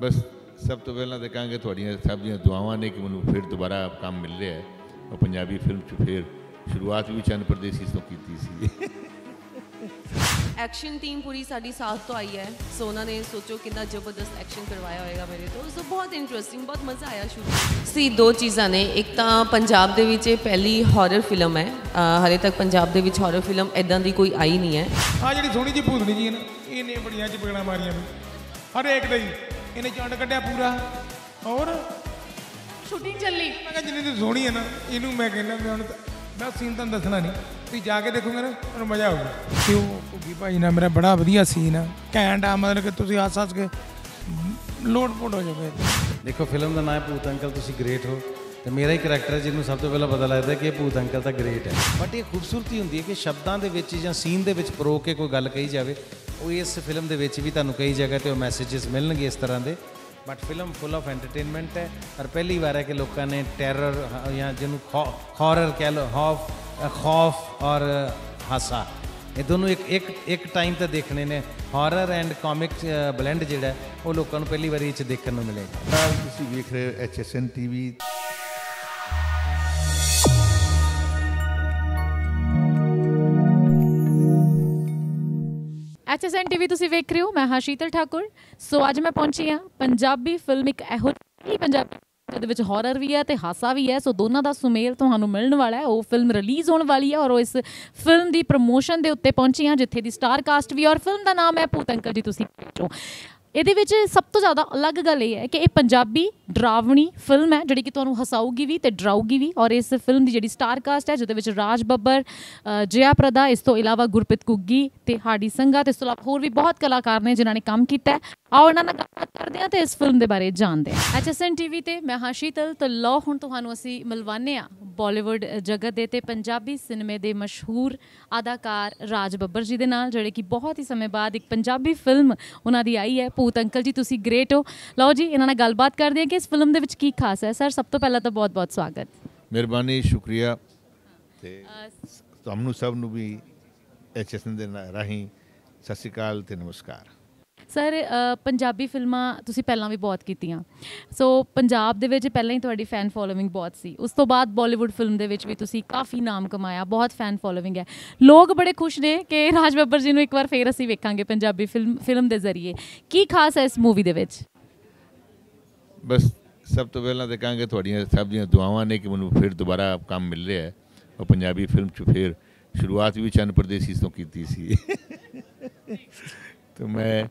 ਬਸ ਸਭ ਤੋਂ ਪਹਿਲਾਂ ਤਾਂ ਕਹਾਂਗੇ ਤੁਹਾਡੀਆਂ ਸਭ ਦੀਆਂ ਦੁਆਵਾਂ ਨੇ ਕਿ ਮੈਨੂੰ ਫਿਰ ਦੁਬਾਰਾ ਕੰਮ ਮਿਲ ਰਿਹਾ ਹੈ ਉਹ ਪੰਜਾਬੀ ਫਿਲਮ 'ਚ ਫਿਰ ਸ਼ੁਰੂਆਤ ਵੀ ਚੰਨ ਪਰਦੇਸੀ ਤੋਂ ਕੀਤੀ ਸੀ ਐਕਸ਼ਨ ਟੀਮ ਪੂਰੀ ਸਾਡੀ ਸਾਥ ਤੋਂ ਆਈ ਹੈ ਸੋ ਉਹਨਾਂ ਨੇ ਸੋਚੋ ਕਿੰਨਾ ਜ਼ਬਰਦਸਤ ਐਕਸ਼ਨ ਕਰਵਾਇਆ ਹੋਏਗਾ ਮੇਰੇ ਤੋਂ ਸੋ ਬਹੁਤ ਇੰਟਰਸਟਿੰਗ ਬਹੁਤ ਮਜ਼ਾ ਆਇਆ ਸ਼ੂਟ ਸੀ ਦੋ ਚੀਜ਼ਾਂ ਨੇ ਇੱਕ ਤਾਂ ਪੰਜਾਬ ਦੇ ਵਿੱਚ ਇਹ ਪਹਿਲੀ ਹਾਰਰ ਫਿਲਮ ਹੈ ਹਰੇ ਤੱਕ ਪੰਜਾਬ ਦੇ ਵਿੱਚ ਹਾਰਰ ਫਿਲਮ ਐਦਾਂ ਦੀ ਕੋਈ ਆਈ ਨਹੀਂ ਹੈ ਆ ਜਿਹੜੀ ਸੋਹਣੀ ਜੀ ਭੂਤਨੀ ਜੀ ਇਹਨੇ ਬੜੀਆਂ ਚ ਪਗੜਾ ਮਾਰੀਆਂ ਹਰੇਕ ਦੇ ਹੀ ਇਹਨੇ ਚੰਡ ਕੱਢਿਆ ਪੂਰਾ ਹੋਰ ਸ਼ੂਟਿੰਗ ਚੱਲੀ ਮੈਂ ਕਿਹਾ ਜਿੰਨੀ ਤੇ ਸੋਹਣੀ ਹੈ ਨਾ ਇਹਨੂੰ ਮੈਂ ਕਹਿੰਦਾ ਮੈਂ ਹੁਣ ਮੈਂ ਸੀਨ ਤਾਂ ਦੱਸਣਾ ਨਹੀਂ ਤੁਸੀਂ ਜਾ ਕੇ ਦੇਖੋਗੇ ਨਾ ਤੁਹਾਨੂੰ ਮਜ਼ਾ ਆਊਗਾ ਤੇ ਉਹ ਭੁੱਗੀ ਭਾਈ ਨਾਲ ਮੇਰਾ ਬੜਾ ਵਧੀਆ ਸੀਨ ਆ ਕੈਂਡ ਆ ਮਤਲਬ ਕਿ ਤੁਸੀਂ ਹੱਸ ਹੱਸ ਕੇ ਲੋਡ ਪੋਟ ਹੋ ਜਾਵੇ ਦੇਖੋ ਫਿਲਮ ਦਾ ਨਾਮ ਪੂਤ ਅੰਕਲ ਤੁਸੀਂ ਗ੍ਰੇਟ ਹੋ ਤੇ ਮੇਰਾ ਹੀ ਕੈਰੈਕਟਰ ਜਿਹਨੂੰ ਸਭ ਤੋਂ ਪਹਿਲਾਂ ਪਤਾ ਲੱਗਦਾ ਕਿ ਇਹ ਪੂਤ ਅੰਕਲ ਤਾਂ ਗ੍ਰੇਟ ਹੈ ਬਟ ਇਹ ਖੂਬਸੂਰਤੀ ਹੁੰਦੀ ਹੈ ਕਿ ਸ਼ਬਦਾਂ ਦੇ ਵਿੱਚ ਜਾਂ ਸੀਨ ਦੇ ਵਿੱਚ ਪਰੋ ਕੇ ਕੋਈ ਗੱਲ ਕਹੀ ਜਾਵੇ ਉਹ ਇਸ ਫਿਲਮ ਦੇ ਵਿੱਚ ਵੀ ਤੁਹਾਨੂੰ ਕਈ ਜਗ੍ਹਾ ਤੇ ਉਹ ਮੈਸੇजेस ਮਿਲਣਗੇ ਇਸ ਤਰ੍ਹਾਂ ਦੇ but film full of entertainment ਹੈ ਔਰ ਪਹਿਲੀ ਵਾਰ ਹੈ ਕਿ ਲੋਕਾਂ ਨੇ ਟੈਰਰ ਜਾਂ ਜਿਹਨੂੰ ਹਾਰਰ ਕਹ ਲੋ ਖੌਫ ਖੌਫ ਔਰ ਹਾਸਾ ਇਹ ਦੋਨੋਂ ਇੱਕ ਇੱਕ ਇੱਕ ਟਾਈਮ ਤੇ ਦੇਖਣੇ ਨੇ ਹਾਰਰ ਐਂਡ ਕਾਮਿਕ ਬਲੈਂਡ ਜਿਹੜਾ ਉਹ ਲੋਕਾਂ ਨੂੰ ਪਹਿਲੀ ਵਾਰੀ ਇਹ ਚ ਦੇਖਣ ਨੂੰ ਮਿਲੇਗਾ ਤੁਸੀਂ ਵੇਖ ਰਹੇ ਹੋ ਐਚਐਸਐਨ ਟੀਵੀ ਐਚਐਸਐਨ ਟੀਵੀ ਤੁਸੀਂ ਵੇਖ ਰਹੇ ਹੋ ਮੈਂ ਹਾਂ ਸ਼ੀਤਲ ਠਾਕੁਰ ਸੋ ਅੱਜ ਮੈਂ ਪਹੁੰਚੀ ਹਾਂ ਪੰਜਾਬੀ ਫਿਲਮ ਇੱਕ ਇਹੋ ਜਿਹੀ ਪੰਜਾਬੀ ਜਿਹਦੇ ਵਿੱਚ ਹਾਰਰ ਵੀ ਹੈ ਤੇ ਹਾਸਾ ਵੀ ਹੈ ਸੋ ਦੋਨਾਂ ਦਾ ਸੁਮੇਲ ਤੁਹਾਨੂੰ ਮਿਲਣ ਵਾਲਾ ਹੈ ਉਹ ਫਿਲਮ ਰਿਲੀਜ਼ ਹੋਣ ਵਾਲੀ ਹੈ ਔਰ ਉਹ ਇਸ ਫਿਲਮ ਦੀ ਪ੍ਰੋਮੋਸ਼ਨ ਦੇ ਉੱਤੇ ਪਹੁੰਚੀ ਹਾਂ ਜਿੱਥੇ ਦੀ ਸਟਾਰ ਕਾਸਟ ਵੀ ਔਰ ਫਿਲਮ ਦਾ ਨਾਮ ਹੈ ਪੂਤ ਅੰਕਲ ਜੀ ਤੁਸੀਂ ਪਹੁੰਚੋ ਇਹਦੇ ਵਿੱਚ ਸਭ ਤੋਂ ਜ਼ਿਆਦਾ ਅਲੱਗ ਗੱਲ ਇਹ ਹੈ ਕਿ ਇਹ ਪੰਜਾਬੀ ਡਰਾਵਣੀ ਫਿਲਮ ਹੈ ਜਿਹੜੀ ਕਿ ਤੁਹਾਨੂੰ ਹਸਾਊਗੀ ਵੀ ਤੇ ਡਰਾਊਗੀ ਵੀ ਔਰ ਇਸ ਫਿਲਮ ਦੀ ਜਿਹੜੀ ਸਟਾਰ ਕਾਸਟ ਹੈ ਜਿਹਦੇ ਵਿੱਚ ਰਾਜ ਬੱਬਰ ਜਯਾ ਪ੍ਰਦਾ ਇਸ ਤੋਂ ਇਲਾਵਾ ਗੁਰਪ੍ਰੀਤ ਕੁੱਗੀ ਤੇ ਹਾੜੀ ਸੰਘਾ ਤੇ ਇਸ ਤੋਂ ਇਲਾਵਾ ਹੋਰ ਵੀ ਬਹੁਤ ਕਲਾਕਾਰ ਨੇ ਜਿਨ੍ਹਾਂ ਨੇ ਕੰਮ ਕੀਤਾ ਆਓ ਇਹਨਾਂ ਨਾਲ ਕਰਦੇ ਆ ਤੇ ਇਸ ਫਿਲਮ ਦੇ ਬਾਰੇ ਜਾਣਦੇ ਐਸ ਐਚਐਸਐਨ ਟੀਵੀ ਤੇ ਮੈਂ ਹਾਂ ਸ਼ੀਤਲ ਤੇ ਲੋ ਹੁਣ ਤੁਹਾਨੂੰ ਅਸੀਂ ਮਿਲਵਾਨੇ ਆ ਬਾਲੀਵੁੱਡ ਜਗਤ ਦੇ ਤੇ ਪੰਜਾਬੀ ਸਿਨੇਮੇ ਦੇ ਮਸ਼ਹੂਰ ਅਦਾਕਾਰ ਰਾਜ ਬੱਬਰ ਜੀ ਦੇ ਨਾਲ ਜਿਹੜੇ ਕਿ ਬਹੁਤ ਹੀ ਸਮੇਂ ਬਾਅਦ ਇੱਕ ਪੰਜਾਬੀ ਫਿਲਮ ਉਹਨਾਂ ਦੀ ਆਈ ਹੈ ਭੂਤ ਅੰਕਲ ਜੀ ਤੁਸੀਂ ਗ੍ਰੇਟ ਹੋ ਲਓ ਜੀ ਇਹਨਾਂ ਨਾਲ ਗੱਲਬਾਤ ਕਰਦੇ ਹਾਂ ਕਿ ਇਸ ਫਿਲਮ ਦੇ ਵਿੱਚ ਕੀ ਖਾਸ ਹੈ ਸਰ ਸਭ ਤੋਂ ਪਹਿਲਾਂ ਤਾਂ ਬਹੁਤ-ਬਹੁਤ ਸਵਾਗਤ ਮਿਹਰਬਾਨੀ ਸ਼ੁਕਰੀਆ ਤੇ ਤੁਹਾਨੂੰ ਸਭ ਨੂੰ ਵੀ ਐਚਐਸਐਨ ਦੇ ਰਾਹੀਂ ਸਤਿ ਸ਼੍ਰੀ ਅਕਾਲ ਤੇ ਨਮਸਕਾਰ ਸਰ ਪੰਜਾਬੀ ਫਿਲਮਾਂ ਤੁਸੀਂ ਪਹਿਲਾਂ ਵੀ ਬਹੁਤ ਕੀਤੀਆਂ ਸੋ ਪੰਜਾਬ ਦੇ ਵਿੱਚ ਪਹਿਲਾਂ ਹੀ ਤੁਹਾਡੀ ਫੈਨ ਫੋਲੋਇੰਗ ਬਹੁਤ ਸੀ ਉਸ ਤੋਂ ਬਾਅਦ ਬਾਲੀਵੁੱਡ ਫਿਲਮ ਦੇ ਵਿੱਚ ਵੀ ਤੁਸੀਂ ਕਾਫੀ ਨਾਮ ਕਮਾਇਆ ਬਹੁਤ ਫੈਨ ਫੋਲੋਇੰਗ ਹੈ ਲੋਕ ਬੜੇ ਖੁਸ਼ ਨੇ ਕਿ ਰਾਜ ਬੱਬਰ ਜੀ ਨੂੰ ਇੱਕ ਵਾਰ ਫੇਰ ਅਸੀਂ ਵੇਖਾਂਗੇ ਪੰਜਾਬੀ ਫਿਲਮ ਫਿਲਮ ਦੇ ਜ਼ਰੀਏ ਕੀ ਖਾਸ ਹੈ ਇਸ ਮੂਵੀ ਦੇ ਵਿੱਚ ਬਸ ਸਭ ਤੋਂ ਪਹਿਲਾਂ ਤੇ ਕਹਾਂਗੇ ਤੁਹਾਡੀਆਂ ਸਭ ਦੀਆਂ ਦੁਆਵਾਂ ਨੇ ਕਿ ਮੈਨੂੰ ਫਿਰ ਦੁਬਾਰਾ ਕੰਮ ਮਿਲ ਰਿਹਾ ਹੈ ਉਹ ਪੰਜਾਬੀ ਫਿਲਮ ਚ ਫੇਰ ਸ਼ੁਰੂਆਤ ਵੀ ਚੰਨ ਪਰਦੇਸੀ ਤੋਂ ਕੀਤੀ ਸੀ ਤੇ ਮੈਂ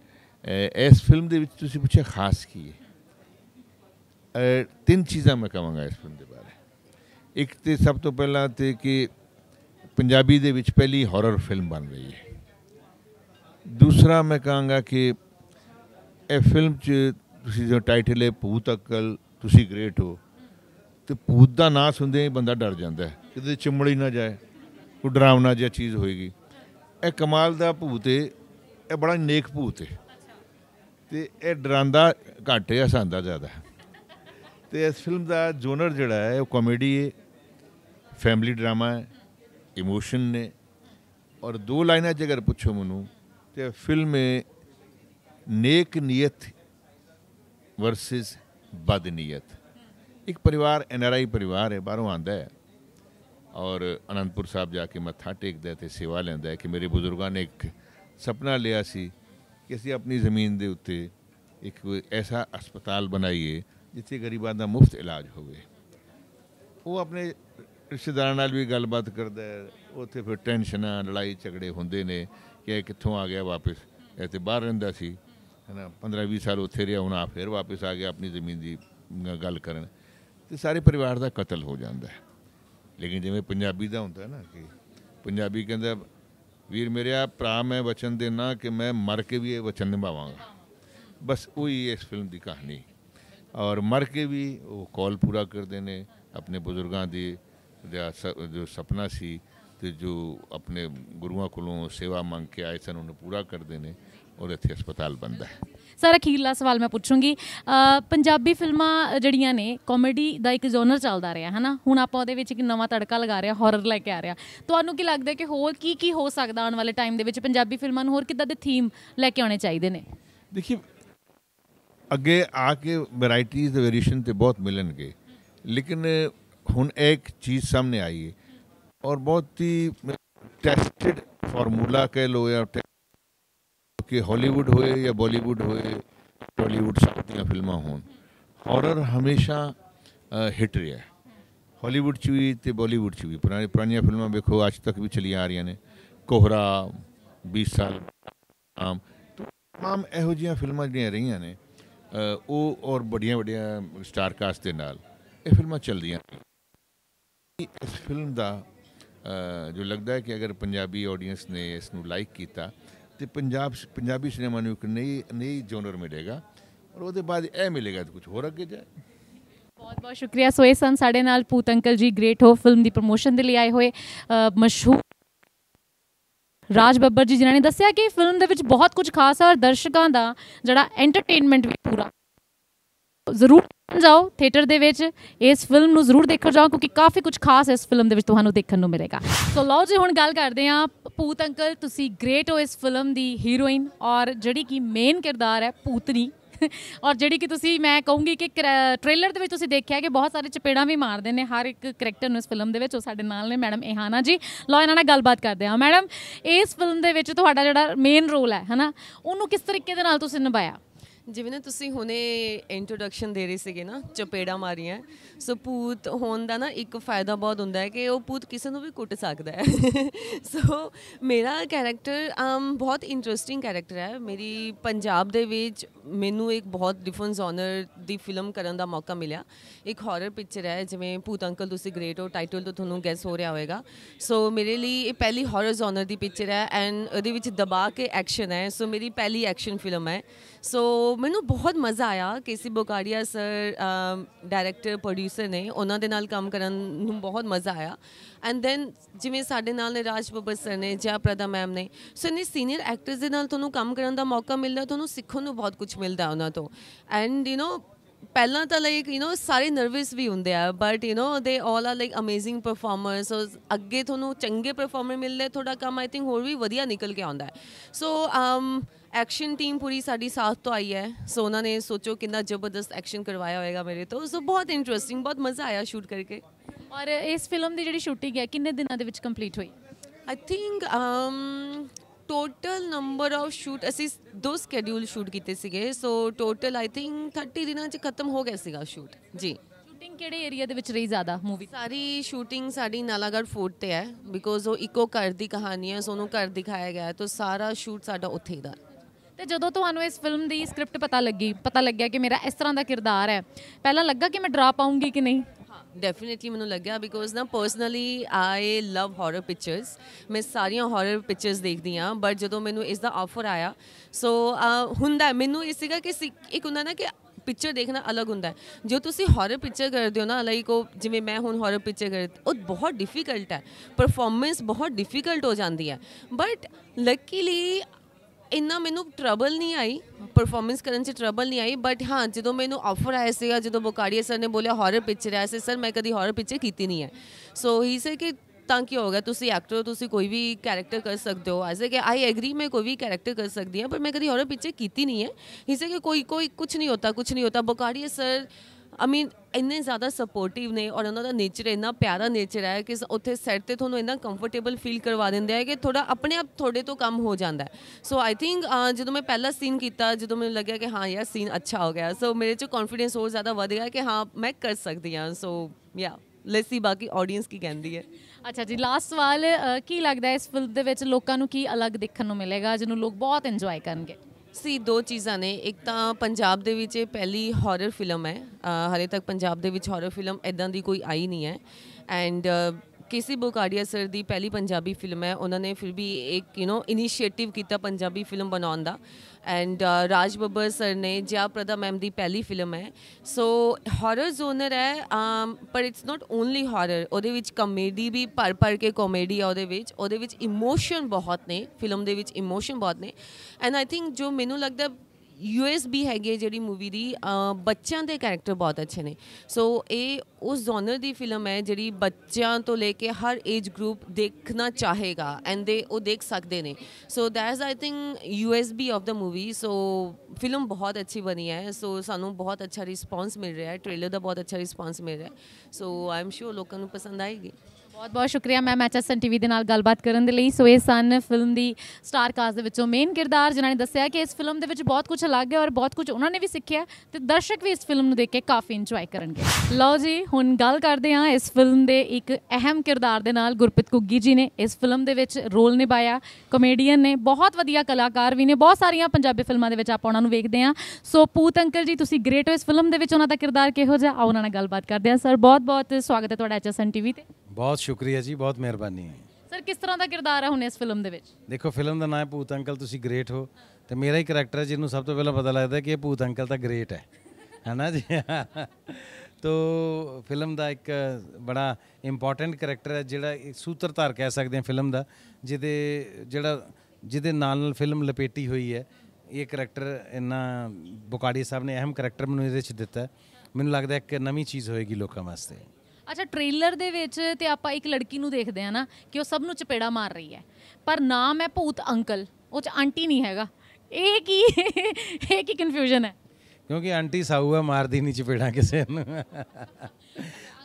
ਇਸ ਫਿਲਮ ਦੇ ਵਿੱਚ ਤੁਸੀਂ ਪੁੱਛਿਆ ਖਾਸ ਕੀ ਹੈ ਤਿੰਨ ਚੀਜ਼ਾਂ ਮੈਂ ਕਹਾਂਗਾ ਇਸ ਫਿਲਮ ਦੇ ਬਾਰੇ ਇੱਕ ਤੇ ਸਭ ਤੋਂ ਪਹਿਲਾਂ ਤੇ ਕਿ ਪੰਜਾਬੀ ਦੇ ਵਿੱਚ ਪਹਿਲੀ ਹਾਰਰ ਫਿਲਮ ਬਣ ਰਹੀ ਹੈ ਦੂਸਰਾ ਮੈਂ ਕਹਾਂਗਾ ਕਿ ਇਹ ਫਿਲਮ 'ਚ ਤੁਸੀਂ ਜੋ ਟਾਈਟਲ ਹੈ ਭੂਤ ਅਕਲ ਤੁਸੀਂ ਗ੍ਰੇਟ ਹੋ ਤੇ ਭੂਤ ਦਾ ਨਾਂ ਸੁਣਦੇ ਹੀ ਬੰਦਾ ਡਰ ਜਾਂਦਾ ਹੈ ਕਿਤੇ ਚਿੰਮੜੀ ਨਾ ਜਾਏ ਕੋਈ ਡਰਾਵਨਾ ਜਿਹਾ ਚੀਜ਼ ਹੋਏਗੀ ਇਹ ਕਮਾਲ ਦਾ ਭੂਤ ਹੈ ਇਹ ਬੜਾ ਨੇਕ ਭੂਤ ਹੈ ਤੇ ਇਹ ਡਰਾਂਦਾ ਘੱਟ ਹੈ ਹਸਾਂਦਾ ਜ਼ਿਆਦਾ ਤੇ ਇਸ ਫਿਲਮ ਦਾ ਜੋਨਰ ਜਿਹੜਾ ਹੈ ਉਹ ਕਾਮੇਡੀ ਹੈ ਫੈਮਿਲੀ ਡਰਾਮਾ ਹੈ ਇਮੋਸ਼ਨ ਨੇ ਔਰ ਦੋ ਲਾਈਨਾਂ ਜੇਕਰ ਪੁੱਛੋ ਮੈਨੂੰ ਤੇ ਫਿਲਮ ਹੈ ਨੇਕ ਨੀਅਤ ਵਰਸਸ ਬਦ ਨੀਅਤ ਇੱਕ ਪਰਿਵਾਰ ਐਨਆਰਆਈ ਪਰਿਵਾਰ ਹੈ ਬਾਹਰੋਂ ਆਂਦਾ ਹੈ ਔਰ ਅਨੰਦਪੁਰ ਸਾਹਿਬ ਜਾ ਕੇ ਮੱਥਾ ਟੇਕਦਾ ਤੇ ਸੇਵਾ ਲੈਂਦਾ ਹੈ ਕਿ ਮੇਰੇ ਬਜ਼ੁਰਗਾਂ ਨੇ ਇੱਕ ਸੁਪਨਾ ਲਿਆ ਸੀ ਕਿ ਅਸੀਂ ਆਪਣੀ ਜ਼ਮੀਨ ਦੇ ਉੱਤੇ ਇੱਕ ਐਸਾ ਹਸਪਤਾਲ ਬਣਾਈਏ ਜਿੱਥੇ ਗਰੀਬਾਂ ਦਾ ਮੁਫਤ ਇਲਾਜ ਹੋਵੇ ਉਹ ਆਪਣੇ ਰਿਸ਼ਤੇਦਾਰਾਂ ਨਾਲ ਵੀ ਗੱਲਬਾਤ ਕਰਦਾ ਹੈ ਉੱਥੇ ਫਿਰ ਟੈਨਸ਼ਨਾਂ ਲੜਾਈ ਝਗੜੇ ਹੁੰਦੇ ਨੇ ਕਿ ਇਹ ਕਿੱਥੋਂ ਆ ਗਿਆ ਵਾਪਸ ਇੱਥੇ ਬਾਹਰ ਰਹਿੰਦਾ ਸੀ ਹਨਾ 15 20 ਸਾਲ ਉੱਥੇ ਰਿਹਾ ਹੁਣ ਆ ਫਿਰ ਵਾਪਸ ਆ ਗਿਆ ਆਪਣੀ ਜ਼ਮੀਨ ਦੀ ਗੱਲ ਕਰਨ ਤੇ ਸਾਰੇ ਪਰਿਵਾਰ ਦਾ ਕਤਲ ਹੋ ਜਾਂਦਾ ਹੈ ਲੇਕਿਨ ਜਿਵੇਂ ਪੰਜਾਬੀ ਦਾ ਹੁੰਦਾ ਨਾ ਕਿ ਪੰਜਾਬੀ ਕਹਿੰਦਾ ਵੀਰ ਮੇਰਿਆ ਭਰਾ ਮੈਂ ਵਚਨ ਦੇਣਾ ਕਿ ਮੈਂ ਮਰ ਕੇ ਵੀ ਇਹ ਵਚਨ ਨਿਭਾਵਾਂਗਾ ਬਸ ਉਹੀ ਇਸ ਫਿਲਮ ਦੀ ਕਹਾਣੀ ਔਰ ਮਰ ਕੇ ਵੀ ਉਹ ਕਾਲ ਪੂਰਾ ਕਰਦੇ ਨੇ ਆਪਣੇ ਬਜ਼ੁਰਗਾਂ ਦੀ ਜੋ ਸੁਪਨਾ ਸੀ ਤੇ ਜੋ ਆਪਣੇ ਗੁਰੂਆਂ ਕੋਲੋਂ ਸੇਵਾ ਮੰਗ ਕੇ ਆਏ ਸਨ ਉਹਨੂੰ ਪੂਰਾ ਕਰਦੇ ਨੇ ਔਰ ਇੱਥੇ ਹਸਪਤਾਲ ਬੰਦਾ ਹੈ ਸਰ ਅਖੀਰਲਾ ਸਵਾਲ ਮੈਂ ਪੁੱਛੂੰਗੀ ਪੰਜਾਬੀ ਫਿਲਮਾਂ ਜਿਹੜੀਆਂ ਨੇ ਕਾਮੇਡੀ ਦਾ ਇੱਕ ਜ਼ੋਨਰ ਚੱਲਦਾ ਰਿਹਾ ਹੈ ਨਾ ਹੁਣ ਆਪਾਂ ਉਹਦੇ ਵਿੱਚ ਇੱਕ ਨਵਾਂ ਤੜਕਾ ਲਗਾ ਰਿਹਾ ਹਾਰਰ ਲੈ ਕੇ ਆ ਰਿਹਾ ਤੁਹਾਨੂੰ ਕੀ ਲੱਗਦਾ ਕਿ ਹੋਰ ਕੀ ਕੀ ਹੋ ਸਕਦਾ ਆਉਣ ਵਾਲੇ ਟਾਈਮ ਦੇ ਵਿੱਚ ਪੰਜਾਬੀ ਫਿਲਮਾਂ ਨੂੰ ਹੋਰ ਕਿੱਦਾਂ ਦੇ ਥੀਮ ਲੈ ਕੇ ਆਉਣੇ ਚਾਹੀਦੇ ਨੇ ਦੇਖੀ ਅੱਗੇ ਆ ਕੇ ਵੈਰਾਈਟੀਜ਼ ਦੇ ਵੇਰੀਏਸ਼ਨ ਤੇ ਬਹੁਤ ਮਿਲਣਗੇ ਲੇਕਿਨ ਹੁਣ ਇੱਕ ਚੀਜ਼ ਸਾਹਮਣੇ ਆਈ ਹੈ ਔਰ ਬਹੁਤ ਹੀ ਟੈਸਟਡ ਫਾਰਮੂਲਾ ਕਹਿ ਲੋ ਜਾਂ ਕਿ ਹਾਲੀਵੁੱਡ ਹੋਏ ਜਾਂ ਬਾਲੀਵੁੱਡ ਹੋਏ ਟਾਲੀਵੁੱਡ ਸਾਊਥ ਦੀਆਂ ਫਿਲਮਾਂ ਹੋਣ ਹਾਰਰ ਹਮੇਸ਼ਾ ਹਿੱਟ ਰਿਹਾ ਹੈ ਹਾਲੀਵੁੱਡ 'ਚ ਵੀ ਤੇ ਬਾਲੀਵੁੱਡ 'ਚ ਵੀ ਪੁਰਾਣੀ ਪੁਰਾਣੀਆਂ ਫਿਲਮਾਂ ਵੇਖੋ ਅੱਜ ਤੱਕ ਵੀ ਚੱਲੀਆਂ ਆ ਰਹੀਆਂ ਨੇ ਕੋਹਰਾ 20 ਸਾਲ ਆਮ ਤਮਾਮ ਇਹੋ ਜੀਆਂ ਫਿਲਮਾਂ ਜਿਹੜੀਆਂ ਰਹੀਆਂ ਨੇ ਉਹ ਔਰ ਬੜੀਆਂ ਬੜੀਆਂ ਸਟਾਰ ਕਾਸਟ ਦੇ ਨਾਲ ਇਹ ਫਿਲਮਾਂ ਚੱਲਦੀਆਂ ਇਸ ਫਿਲਮ ਦਾ ਜੋ ਲੱਗਦਾ ਹੈ ਕਿ ਅਗਰ ਪੰਜਾਬੀ ਆਡੀਅנס ਨੇ ਇਸ ਨੂੰ ਲਾਈਕ ਕੀਤਾ ਤੇ ਪੰਜਾਬ ਪੰਜਾਬੀ ਸਿਨੇਮਾ ਨੂੰ ਇੱਕ ਨਈ ਨਈ ਜੋਨਰ ਮਿਲੇਗਾ ਔਰ ਉਹਦੇ ਬਾਅਦ ਇਹ ਮਿਲੇਗਾ ਤੇ ਕੁਝ ਹੋਰ ਅੱਗੇ ਜਾਏ ਬਹੁਤ ਬਹੁਤ ਸ਼ੁਕਰੀਆ ਸੋਏ ਸਨ ਸਾਡੇ ਨਾਲ ਪੂਤ ਅੰਕਲ ਜੀ ਗ੍ਰੇਟ ਹੋ ਫਿਲਮ ਦੀ ਪ੍ਰੋਮੋਸ਼ਨ ਦੇ ਲਈ ਆਏ ਹੋਏ ਮਸ਼ਹੂਰ ਰਾਜ ਬੱਬਰ ਜੀ ਜਿਨ੍ਹਾਂ ਨੇ ਦੱਸਿਆ ਕਿ ਫਿਲਮ ਦੇ ਵਿੱਚ ਬਹੁਤ ਕੁਝ ਖਾਸ ਹੈ ਔਰ ਦਰਸ਼ਕਾਂ ਦਾ ਜਿਹੜਾ ਐਂਟਰਟੇਨਮੈਂਟ ਵੀ ਪੂਰਾ ਜ਼ਰੂਰ ਜਾਓ ਥੀਏਟਰ ਦੇ ਵਿੱਚ ਇਸ ਫਿਲਮ ਨੂੰ ਜ਼ਰੂਰ ਦੇਖੋ ਜਾਓ ਕਿਉਂਕਿ ਕਾਫੀ ਕੁਝ ਖਾਸ ਇਸ ਫਿਲਮ ਦੇ ਵਿੱਚ ਤੁਹਾਨੂੰ ਦੇਖਣ ਨੂੰ ਮਿਲੇਗਾ ਸੋ ਲਓ ਜੀ ਹੁਣ ਗੱਲ ਕਰਦੇ ਆਂ ਪੂਤ ਅੰਕਲ ਤੁਸੀਂ ਗ੍ਰੇਟ ਹੋ ਇਸ ਫਿਲਮ ਦੀ ਹੀਰੋਇਨ ਔਰ ਜਿਹੜੀ ਕਿ ਮੇਨ ਕਿਰਦਾਰ ਹੈ ਪੂਤਨੀ ਔਰ ਜਿਹੜੀ ਕਿ ਤੁਸੀਂ ਮੈਂ ਕਹੂੰਗੀ ਕਿ ਟ੍ਰੇਲਰ ਦੇ ਵਿੱਚ ਤੁਸੀਂ ਦੇਖਿਆ ਕਿ ਬਹੁਤ ਸਾਰੇ ਚਪੇੜਾਂ ਵੀ ਮਾਰਦੇ ਨੇ ਹਰ ਇੱਕ ਕੈਰੈਕਟਰ ਨੂੰ ਇਸ ਫਿਲਮ ਦੇ ਵਿੱਚ ਉਹ ਸਾਡੇ ਨਾਲ ਨੇ ਮੈਡਮ ਇਹਾਨਾ ਜੀ ਲਓ ਇਹਨਾਂ ਨਾਲ ਗੱਲਬਾਤ ਕਰਦੇ ਆ ਮੈਡਮ ਇਸ ਫਿਲਮ ਦੇ ਵਿੱਚ ਤੁਹਾਡਾ ਜਿਹੜਾ ਮੇਨ ਰੋਲ ਹੈ ਹਨਾ ਉਹਨੂੰ ਕਿਸ ਤਰੀਕੇ ਦੇ ਨਾਲ ਤੁਸੀਂ ਨਿਭਾਇਆ ਜਿਵੇਂ ਨਾ ਤੁਸੀਂ ਹੁਣੇ ਇੰਟਰੋਡਕਸ਼ਨ ਦੇ ਰਹੇ ਸੀਗੇ ਨਾ ਚਪੇੜਾ ਮਾਰੀਆਂ ਸੋ ਭੂਤ ਹੋਣ ਦਾ ਨਾ ਇੱਕ ਫਾਇਦਾ ਬਹੁਤ ਹੁੰਦਾ ਹੈ ਕਿ ਉਹ ਭੂਤ ਕਿਸੇ ਨੂੰ ਵੀ ਕੁੱਟ ਸਕਦਾ ਹੈ ਸੋ ਮੇਰਾ ਕੈਰੈਕਟਰ ਬਹੁਤ ਇੰਟਰਸਟਿੰਗ ਕੈਰੈਕਟਰ ਹੈ ਮੇਰੀ ਪੰਜਾਬ ਦੇ ਵਿੱਚ ਮੈਨੂੰ ਇੱਕ ਬਹੁਤ ਡਿਫਰੈਂਸ ਆਨਰ ਦੀ ਫਿਲਮ ਕਰਨ ਦਾ ਮੌਕਾ ਮਿਲਿਆ ਇੱਕ ਹਾਰਰ ਪਿਕਚਰ ਹੈ ਜਿਵੇਂ ਭੂਤ ਅੰਕਲ ਤੁਸੀਂ ਗ੍ਰੇਟ ਹੋ ਟਾਈਟਲ ਤੋਂ ਤੁਹਾਨੂੰ ਗੈਸ ਹੋ ਰਿਹਾ ਹੋਵੇਗਾ ਸੋ ਮੇਰੇ ਲਈ ਇਹ ਪਹਿਲੀ ਹਾਰਰ ਆਨਰ ਦੀ ਪਿਕਚਰ ਹੈ ਐਂਡ ਉਹਦੇ ਵਿੱਚ ਦਬਾ ਕੇ ਐਕਸ਼ਨ ਹੈ ਸੋ ਮੇਰੀ ਪਹਿਲੀ ਐਕਸ਼ਨ ਫਿਲਮ ਹੈ ਸੋ ਮੈਨੂੰ ਬਹੁਤ ਮਜ਼ਾ ਆਇਆ KC Bokadia sir director producer ਨੇ ਉਹਨਾਂ ਦੇ ਨਾਲ ਕੰਮ ਕਰਨ ਨੂੰ ਬਹੁਤ ਮਜ਼ਾ ਆਇਆ ਐਂਡ ਦੈਨ ਜਿਵੇਂ ਸਾਡੇ ਨਾਲ ਨੇ ਰਾਜ ਬੱਬਰ ਸਰ ਨੇ ਜਾਂ ਪ੍ਰਦਾ ਮੈਮ ਨੇ ਸੋ ਇਨੇ ਸੀਨੀਅਰ ਐਕਟਰਸ ਦੇ ਨਾਲ ਤੁਹਾਨੂੰ ਕੰਮ ਕਰਨ ਦਾ ਮੌਕਾ ਮਿਲਦਾ ਤੁਹਾਨੂੰ ਸਿੱਖਣ ਨੂੰ ਬਹੁਤ ਕੁਝ ਮਿਲਦਾ ਉਹਨਾਂ ਤੋਂ ਐਂਡ ਯੂ نو ਪਹਿਲਾਂ ਤਾਂ ਲਾਈਕ ਯੂ نو ਸਾਰੇ ਨਰਵਸ ਵੀ ਹੁੰਦੇ ਆ ਬਟ ਯੂ نو ਦੇ ਆਲ ਆ ਲਾਈਕ ਅਮੇਜ਼ਿੰਗ ਪਰਫਾਰਮਰਸ ਸੋ ਅੱਗੇ ਤੁਹਾਨੂੰ ਚੰਗੇ ਪਰਫਾਰਮਰ ਮਿਲਦੇ ਥੋੜਾ ਕੰਮ ਆਈ ਥਿੰਕ ਹੋਰ ਵੀ ਵਧੀਆ ਨਿਕਲ ਕੇ ਆਉਂਦਾ ਸੋ ਆਮ ਐਕਸ਼ਨ ਟੀਮ ਪੂਰੀ ਸਾਡੀ ਸਾਥ ਤੋਂ ਆਈ ਹੈ ਸੋ ਉਹਨਾਂ ਨੇ ਸੋਚੋ ਕਿੰਨਾ ਜ਼ਬਰਦਸਤ ਐਕਸ਼ਨ ਕਰਵਾਇਆ ਹੋਵੇਗਾ ਮੇਰੇ ਤੋਂ ਸੋ ਬਹੁਤ ਇੰਟਰਸਟਿੰਗ ਬਹੁਤ ਮਜ਼ਾ ਆਇਆ ਸ਼ੂਟ ਕਰਕੇ ਔਰ ਇਸ ਫਿਲਮ ਦੀ ਜਿਹੜੀ ਸ਼ੂਟਿੰਗ ਹੈ ਕਿੰਨੇ ਦਿਨਾਂ ਦੇ ਵਿੱਚ ਕੰਪਲੀਟ ਹੋਈ I think total number of shoot ਅਸੀਂ ਦੋ ਸਕੇਡਿਊਲ ਸ਼ੂਟ ਕੀਤੇ ਸੀਗੇ ਸੋ ਟੋਟਲ ਆਈ ਥਿੰਕ 30 ਦਿਨਾਂ 'ਚ ਖਤਮ ਹੋ ਗਿਆ ਸੀਗਾ ਸ਼ੂਟ ਜੀ ਸ਼ੂਟਿੰਗ ਕਿਹੜੇ ਏਰੀਆ ਦੇ ਵਿੱਚ ਰਹੀ ਜ਼ਿਆਦਾ ਮੂਵੀ ਸਾਰੀ ਸ਼ੂਟਿੰਗ ਸਾਡੀ ਨਾਲਾਗੜ ਫੋਰਟ ਤੇ ਹੈ ਬਿਕੋਜ਼ ਉਹ ਇਕੋ ਘਰ ਦੀ ਕਹਾਣੀ ਹੈ ਸੋ ਉਹਨੂੰ ਘਰ ਦਿਖਾਇਆ ਗਿਆ ਹੈ ਤਾਂ ਸਾਰਾ ਸ਼ੂਟ ਸਾਡਾ ਉੱਥੇ ਹੀ ਦਾ ਤੇ ਜਦੋਂ ਤੁਹਾਨੂੰ ਇਸ ਫਿਲਮ ਦੀ ਸਕ੍ਰਿਪਟ ਪਤਾ ਲੱਗੀ ਪਤਾ ਲੱਗਿਆ ਕਿ ਮੇਰਾ ਇਸ ਤਰ੍ਹਾਂ ਦਾ ਕਿਰਦਾਰ ਹੈ ਪਹਿਲਾਂ ਲੱਗਾ ਕਿ ਮੈਂ ਡਰਾ ਪਾਉਂਗੀ ਕਿ ਨਹੀਂ ਡੈਫੀਨਿਟਲੀ ਮੈਨੂੰ ਲੱਗਿਆ ਬਿਕੋਜ਼ ਨਾ personally I love horror pictures ਮੈਂ ਸਾਰੀਆਂ ਹਾਰਰ ਪਿਕਚਰਸ ਦੇਖਦੀ ਆ ਬਟ ਜਦੋਂ ਮੈਨੂੰ ਇਸ ਦਾ ਆਫਰ ਆਇਆ ਸੋ ਹੁੰਦਾ ਮੈਨੂੰ ਇਸ ਸੀਗਾ ਕਿ ਇੱਕ ਹੁੰਦਾ ਨਾ ਕਿ ਪਿਕਚਰ ਦੇਖਣਾ ਅਲੱਗ ਹੁੰਦਾ ਹੈ ਜੋ ਤੁਸੀਂ ਹਾਰਰ ਪਿਕਚਰ ਕਰਦੇ ਹੋ ਨਾ ਲਾਈਕ ਉਹ ਜਿਵੇਂ ਮੈਂ ਹੁਣ ਹਾਰਰ ਪਿਕਚਰ ਕਰ ਉਹ ਬਹੁਤ ਡਿਫਿਕਲਟ ਹੈ ਪਰਫਾਰਮੈਂਸ ਬਹੁਤ ਡਿਫਿਕਲਟ ਹੋ ਜਾਂਦੀ ਹੈ ਬਟ ਲੱਕੀਲੀ ਇੰਨਾ ਮੈਨੂੰ ਟਰਬਲ ਨਹੀਂ ਆਈ ਪਰਫਾਰਮੈਂਸ ਕਰਨ 'ਚ ਟਰਬਲ ਨਹੀਂ ਆਈ ਬਟ ਹਾਂ ਜਦੋਂ ਮੈਨੂੰ ਆਫਰ ਆਇਆ ਸੀਗਾ ਜਦੋਂ ਬੋਕਾਰੀਆ ਸਰ ਨੇ ਬੋਲਿਆ ਹਾਰਰ ਪਿਕਚਰ ਆਇਆ ਸੀ ਸਰ ਮੈਂ ਕਦੀ ਹਾਰਰ ਪਿਕਚਰ ਕੀਤੀ ਨਹੀਂ ਹੈ ਸੋ ਹੀ ਸੇ ਕਿ ਤਾਂ ਕੀ ਹੋਗਾ ਤੁਸੀਂ ਐਕਟਰ ਹੋ ਤੁਸੀਂ ਕੋਈ ਵੀ ਕੈਰੈਕਟਰ ਕਰ ਸਕਦੇ ਹੋ ਐਸੇ ਕਿ ਆਈ ਐਗਰੀ ਮੈਂ ਕੋਈ ਵੀ ਕੈਰੈਕਟਰ ਕਰ ਸਕਦੀ ਹਾਂ ਪਰ ਮੈਂ ਕਦੀ ਹਾਰਰ ਪਿਕਚਰ ਕੀਤੀ ਨਹੀਂ ਹੈ ਹੀ ਸੇ ਕਿ ਕੋਈ ਕੋਈ ਕੁਝ ਨਹੀਂ ਹੁੰਦਾ ਕੁਝ ਨਹੀਂ ਹੁੰਦਾ ਬੋਕਾਰੀਆ ਸਰ ਆਈ ਮੀਨ ਇੰਨੇ ਜ਼ਿਆਦਾ ਸਪੋਰਟਿਵ ਨੇ ਔਰ ਉਹਨਾਂ ਦਾ ਨੇਚਰ ਇੰਨਾ ਪਿਆਰਾ ਨੇਚਰ ਹੈ ਕਿ ਉੱਥੇ ਸੈੱਟ ਤੇ ਤੁਹਾਨੂੰ ਇੰਨਾ ਕੰਫਰਟੇਬਲ ਫੀਲ ਕਰਵਾ ਦਿੰਦੇ ਆ ਕਿ ਥੋੜਾ ਆਪਣੇ ਆਪ ਤੁਹਾਡੇ ਤੋਂ ਕੰਮ ਹੋ ਜਾਂਦਾ ਸੋ ਆਈ ਥਿੰਕ ਜਦੋਂ ਮੈਂ ਪਹਿਲਾ ਸੀਨ ਕੀਤਾ ਜਦੋਂ ਮੈਨੂੰ ਲੱਗਿਆ ਕਿ ਹਾਂ ਯਾਰ ਸੀਨ ਅੱਛਾ ਹੋ ਗਿਆ ਸੋ ਮੇਰੇ ਚ ਕੌਨਫੀਡੈਂਸ ਹੋਰ ਜ਼ਿਆਦਾ ਵਧ ਗਿਆ ਕਿ ਹਾਂ ਮੈਂ ਕਰ ਸਕਦੀ ਹਾਂ ਸੋ ਯਾ ਲੈਟਸ ਸੀ ਬਾਕੀ ਆਡੀਅנס ਕੀ ਕਹਿੰਦੀ ਹੈ ਅੱਛਾ ਜੀ ਲਾਸਟ ਸਵਾਲ ਕੀ ਲੱਗਦਾ ਇਸ ਫਿਲਮ ਦੇ ਵਿੱਚ ਲੋਕਾਂ ਨੂੰ ਕੀ ਅਲੱਗ ਦੇਖਣ ਨੂੰ ਮਿਲੇਗਾ ਜਿਹਨੂੰ ਲੋਕ ਬਹੁਤ ਇੰਜੋਏ ਕਰਨਗੇ ਸੀ ਦੋ ਚੀਜ਼ਾਂ ਨੇ ਇੱਕ ਤਾਂ ਪੰਜਾਬ ਦੇ ਵਿੱਚ ਇਹ ਪਹਿਲੀ ਹਾਰਰ ਫਿਲਮ ਹੈ ਹਰੇ ਤੱਕ ਪੰਜਾਬ ਦੇ ਵਿੱਚ ਹਾਰਰ ਫਿਲਮ ਐਦਾਂ ਦੀ ਕੋਈ ਆਈ ਨਹੀਂ ਹੈ ਐਂਡ ਕੇਸੀ ਬੋਕਾੜੀਆ ਸਰ ਦੀ ਪਹਿਲੀ ਪੰਜਾਬੀ ਫਿਲਮ ਹੈ ਉਹਨਾਂ ਨੇ ਫਿਰ ਵੀ ਇੱਕ ਯੂ نو ਇਨੀਸ਼ੀਏਟਿਵ ਕੀਤਾ ਪੰਜਾਬੀ ਫਿਲਮ ਬਣਾਉਣ ਦਾ and uh, Raj Babbar sir ਨੇ ਜਿਆ ਪ੍ਰਦਾ ਮੈਮ ਦੀ ਪਹਿਲੀ ਫਿਲਮ ਹੈ ਸੋ ਹਾਰਰ ਜ਼ੋਨਰ ਹੈ um, ਪਰ ਇਟਸ ਨਾਟ ਓਨਲੀ ਹਾਰਰ ਉਹਦੇ ਵਿੱਚ ਕਮੇਡੀ ਵੀ ਭਰ ਭਰ ਕੇ ਕਮੇਡੀ ਆ ਉਹਦੇ ਵਿੱਚ ਉਹਦੇ ਵਿੱਚ ਇਮੋਸ਼ਨ ਬਹੁਤ ਨੇ ਫਿਲਮ ਦੇ ਵਿੱਚ ਇਮੋਸ਼ਨ ਬਹੁਤ ਨੇ ਐਂਡ ਆਈ ਥਿੰਕ ਜੋ ਮੈਨੂੰ ਲੱਗਦਾ ਬੀ ਹੈਗੀ ਜਿਹੜੀ ਮੂਵੀ ਦੀ ਬੱਚਿਆਂ ਦੇ ਕੈਰੈਕਟਰ ਬਹੁਤ ਅੱਛੇ ਨੇ ਸੋ ਇਹ ਉਸ ਜ਼ੋਨਰ ਦੀ ਫਿਲਮ ਹੈ ਜਿਹੜੀ ਬੱਚਿਆਂ ਤੋਂ ਲੈ ਕੇ ਹਰ ਏਜ ਗਰੁੱਪ ਦੇਖਣਾ ਚਾਹੇਗਾ ਐਂਡ ਦੇ ਉਹ ਦੇਖ ਸਕਦੇ ਨੇ so that's I think B of the movie so film ਬਹੁਤ ਅੱਛੀ ਬਣੀ ਹੈ ਸੋ ਸਾਨੂੰ ਬਹੁਤ ਅੱਛਾ ਰਿਸਪੌਂਸ ਮਿਲ ਰਿਹਾ ਹੈ ਟ੍ਰੇਲਰ ਦਾ ਬਹੁਤ ਅੱਛਾ ਰਿਸਪੌਂਸ ਮਿਲ ਰਿਹਾ ਹੈ ਸੋ ਆਈ ਐਮ ਸ਼ੋਰ ਲੋਕਾਂ ਨੂੰ ਪਸੰਦ ਆਏਗੀ ਬਹੁਤ ਬਹੁਤ ਸ਼ੁਕਰੀਆ ਮੈਮ ਐਚਐਸਐਨ ਟੀਵੀ ਦੇ ਨਾਲ ਗੱਲਬਾਤ ਕਰਨ ਦੇ ਲਈ ਸੋ ਇਹ ਸਨ ਫਿਲਮ ਦੀ ਸਟਾਰ ਕਾਸਟ ਦੇ ਵਿੱਚੋਂ ਮੇਨ ਕਿਰਦਾਰ ਜਿਨ੍ਹਾਂ ਨੇ ਦੱਸਿਆ ਕਿ ਇਸ ਫਿਲਮ ਦੇ ਵਿੱਚ ਬਹੁਤ ਕੁਝ ਅਲੱਗ ਹੈ ਔਰ ਬਹੁਤ ਕੁਝ ਉਹਨਾਂ ਨੇ ਵੀ ਸਿੱਖਿਆ ਤੇ ਦਰਸ਼ਕ ਵੀ ਇਸ ਫਿਲਮ ਨੂੰ ਦੇਖ ਕੇ ਕਾਫੀ ਇੰਜੋਏ ਕਰਨਗੇ ਲਓ ਜੀ ਹੁਣ ਗੱਲ ਕਰਦੇ ਹਾਂ ਇਸ ਫਿਲਮ ਦੇ ਇੱਕ ਅਹਿਮ ਕਿਰਦਾਰ ਦੇ ਨਾਲ ਗੁਰਪ੍ਰੀਤ ਕੁੱਗੀ ਜੀ ਨੇ ਇਸ ਫਿਲਮ ਦੇ ਵਿੱਚ ਰੋਲ ਨਿਭਾਇਆ ਕਮੇਡੀਅਨ ਨੇ ਬਹੁਤ ਵਧੀਆ ਕਲਾਕਾਰ ਵੀ ਨੇ ਬਹੁਤ ਸਾਰੀਆਂ ਪੰਜਾਬੀ ਫਿਲਮਾਂ ਦੇ ਵਿੱਚ ਆਪਾਂ ਉਹਨਾਂ ਨੂੰ ਵੇਖਦੇ ਹਾਂ ਸੋ ਪੂਤ ਅੰਕਲ ਜੀ ਤੁਸੀਂ ਗ੍ਰੇਟ ਹੋ ਇਸ ਫਿਲਮ ਦੇ ਵਿੱਚ ਉਹਨਾਂ ਦਾ ਕਿਰਦਾਰ ਕਿਹੋ ਜਿਹਾ ਆਓ ਉਹਨਾਂ ਨਾਲ ਗੱਲਬਾਤ ਕਰਦੇ ਹਾਂ ਸਰ ਬਹੁਤ ਬਹੁਤ ਸਵਾਗਤ ਹੈ ਤੁਹਾਡਾ ਐਚਐਸਐਨ ਟੀਵੀ ਤੇ ਬਹੁਤ ਸ਼ੁਕਰੀਆ ਜੀ ਬਹੁਤ ਮਿਹਰਬਾਨੀ ਹੈ ਸਰ ਕਿਸ ਤਰ੍ਹਾਂ ਦਾ ਕਿਰਦਾਰ ਹੈ ਹੁਣ ਇਸ ਫਿਲਮ ਦੇ ਵਿੱਚ ਦੇਖੋ ਫਿਲਮ ਦਾ ਨਾਮ ਹੈ ਭੂਤ ਅੰਕਲ ਤੁਸੀਂ ਗ੍ਰੇਟ ਹੋ ਤੇ ਮੇਰਾ ਹੀ ਕੈਰੈਕਟਰ ਹੈ ਜਿਹਨੂੰ ਸਭ ਤੋਂ ਪਹਿਲਾਂ ਪਤਾ ਲੱਗਦਾ ਕਿ ਇਹ ਭੂਤ ਅੰਕਲ ਤਾਂ ਗ੍ਰੇਟ ਹੈ ਹੈਨਾ ਜੀ ਤੋ ਫਿਲਮ ਦਾ ਇੱਕ ਬੜਾ ਇੰਪੋਰਟੈਂਟ ਕੈਰੈਕਟਰ ਹੈ ਜਿਹੜਾ ਇੱਕ ਸੂਤਰਧਾਰ ਕਹਿ ਸਕਦੇ ਹਾਂ ਫਿਲਮ ਦਾ ਜਿਹਦੇ ਜਿਹੜਾ ਜਿਹਦੇ ਨਾਲ ਨਾਲ ਫਿਲਮ ਲਪੇਟੀ ਹੋਈ ਹੈ ਇਹ ਕੈਰੈਕਟਰ ਇੰਨਾ ਬੁਕਾੜੀ ਸਾਹਿਬ ਨੇ ਅਹਿਮ ਕੈਰੈਕਟਰ ਮੈਨੂੰ ਇਹਦੇ ਵਿੱਚ ਦਿੱਤਾ ਮੈਨੂੰ ਲੱਗਦਾ ਇੱਕ ਨਵੀਂ ਚੀਜ਼ ਹੋਏਗੀ ਲੋਕਾਂ ਵਾਸਤੇ ਅੱਛਾ ਟ੍ਰੇਲਰ ਦੇ ਵਿੱਚ ਤੇ ਆਪਾਂ ਇੱਕ ਲੜਕੀ ਨੂੰ ਦੇਖਦੇ ਆ ਨਾ ਕਿ ਉਹ ਸਭ ਨੂੰ ਚਪੇੜਾ ਮਾਰ ਰਹੀ ਹੈ ਪਰ ਨਾਮ ਹੈ ਭੂਤ ਅੰਕਲ ਉਹ ਚ ਆਂਟੀ ਨਹੀਂ ਹੈਗਾ ਇਹ ਕੀ ਇਹ ਕੀ ਕਨਫਿਊਜ਼ਨ ਹੈ ਕਿਉਂਕਿ ਆਂਟੀ ਹੈ ਮਾਰਦੀ ਨਹੀਂ ਚਪੇੜਾ ਕਿਸੇ ਨੂੰ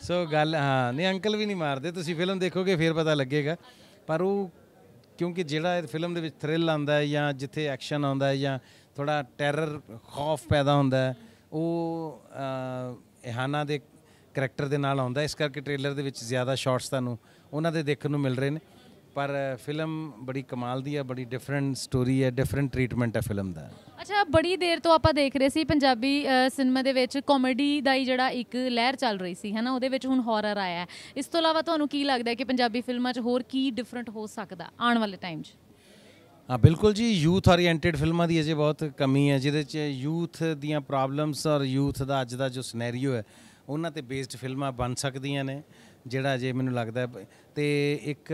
ਸੋ ਗੱਲ ਹਾਂ ਨਹੀਂ ਅੰਕਲ ਵੀ ਨਹੀਂ ਮਾਰਦੇ ਤੁਸੀਂ ਫਿਲਮ ਦੇਖੋਗੇ ਫਿਰ ਪਤਾ ਲੱਗੇਗਾ ਪਰ ਉਹ ਕਿਉਂਕਿ ਜਿਹੜਾ ਇਹ ਫਿਲਮ ਦੇ ਵਿੱਚ ਥ੍ਰਿਲ ਆਉਂਦਾ ਹੈ ਜਾਂ ਜਿੱਥੇ ਐਕਸ਼ਨ ਆਉਂਦਾ ਹੈ ਜਾਂ ਥੋੜਾ ਟੈਰਰ ਖੌਫ ਪੈਦਾ ਹੁੰਦਾ ਹੈ ਉਹ ਇਹਾਨਾ ਦੇ ਕੈਰੈਕਟਰ ਦੇ ਨਾਲ ਆਉਂਦਾ ਇਸ ਕਰਕੇ ਟ੍ਰੇਲਰ ਦੇ ਵਿੱਚ ਜ਼ਿਆਦਾ ਸ਼ਾਟਸ ਤੁਹਾਨੂੰ ਉਹਨਾਂ ਦੇ ਦੇਖਣ ਨੂੰ ਮਿਲ ਰਹੇ ਨੇ ਪਰ ਫਿਲਮ ਬੜੀ ਕਮਾਲ ਦੀ ਹੈ ਬੜੀ ਡਿਫਰੈਂਟ ਸਟੋਰੀ ਹੈ ਡਿਫਰੈਂਟ ਟ੍ਰੀਟਮੈਂਟ ਹੈ ਫਿਲਮ ਦਾ ਅੱਛਾ ਬੜੀ ਦੇਰ ਤੋਂ ਆਪਾਂ ਦੇਖ ਰਹੇ ਸੀ ਪੰਜਾਬੀ ਸਿਨੇਮਾ ਦੇ ਵਿੱਚ ਕਾਮੇਡੀ ਦਾ ਹੀ ਜਿਹੜਾ ਇੱਕ ਲਹਿਰ ਚੱਲ ਰਹੀ ਸੀ ਹੈਨਾ ਉਹਦੇ ਵਿੱਚ ਹੁਣ ਹਾਰਰ ਆਇਆ ਇਸ ਤੋਂ ਇਲਾਵਾ ਤੁਹਾਨੂੰ ਕੀ ਲੱਗਦਾ ਕਿ ਪੰਜਾਬੀ ਫਿਲਮਾਂ 'ਚ ਹੋਰ ਕੀ ਡਿਫਰੈਂਟ ਹੋ ਸਕਦਾ ਆਉਣ ਵਾਲੇ ਟਾਈਮ 'ਚ ਹਾਂ ਬਿਲਕੁਲ ਜੀ ਯੂਥ ਓਰੀਐਂਟਡ ਫਿਲਮਾਂ ਦੀ ਅਜੇ ਬਹੁਤ ਕਮੀ ਹੈ ਜਿਹਦੇ 'ਚ ਯੂਥ ਦੀਆਂ ਪ੍ਰੋਬਲਮਸ ਔਰ ਯੂਥ ਦਾ ਅੱਜ ਦਾ ਜੋ ਸਿਨੈਰੀਓ ਹੈ ਉਹਨਾਂ ਤੇ ਬੇਸਡ ਫਿਲਮਾਂ ਬਣ ਸਕਦੀਆਂ ਨੇ ਜਿਹੜਾ ਜੇ ਮੈਨੂੰ ਲੱਗਦਾ ਤੇ ਇੱਕ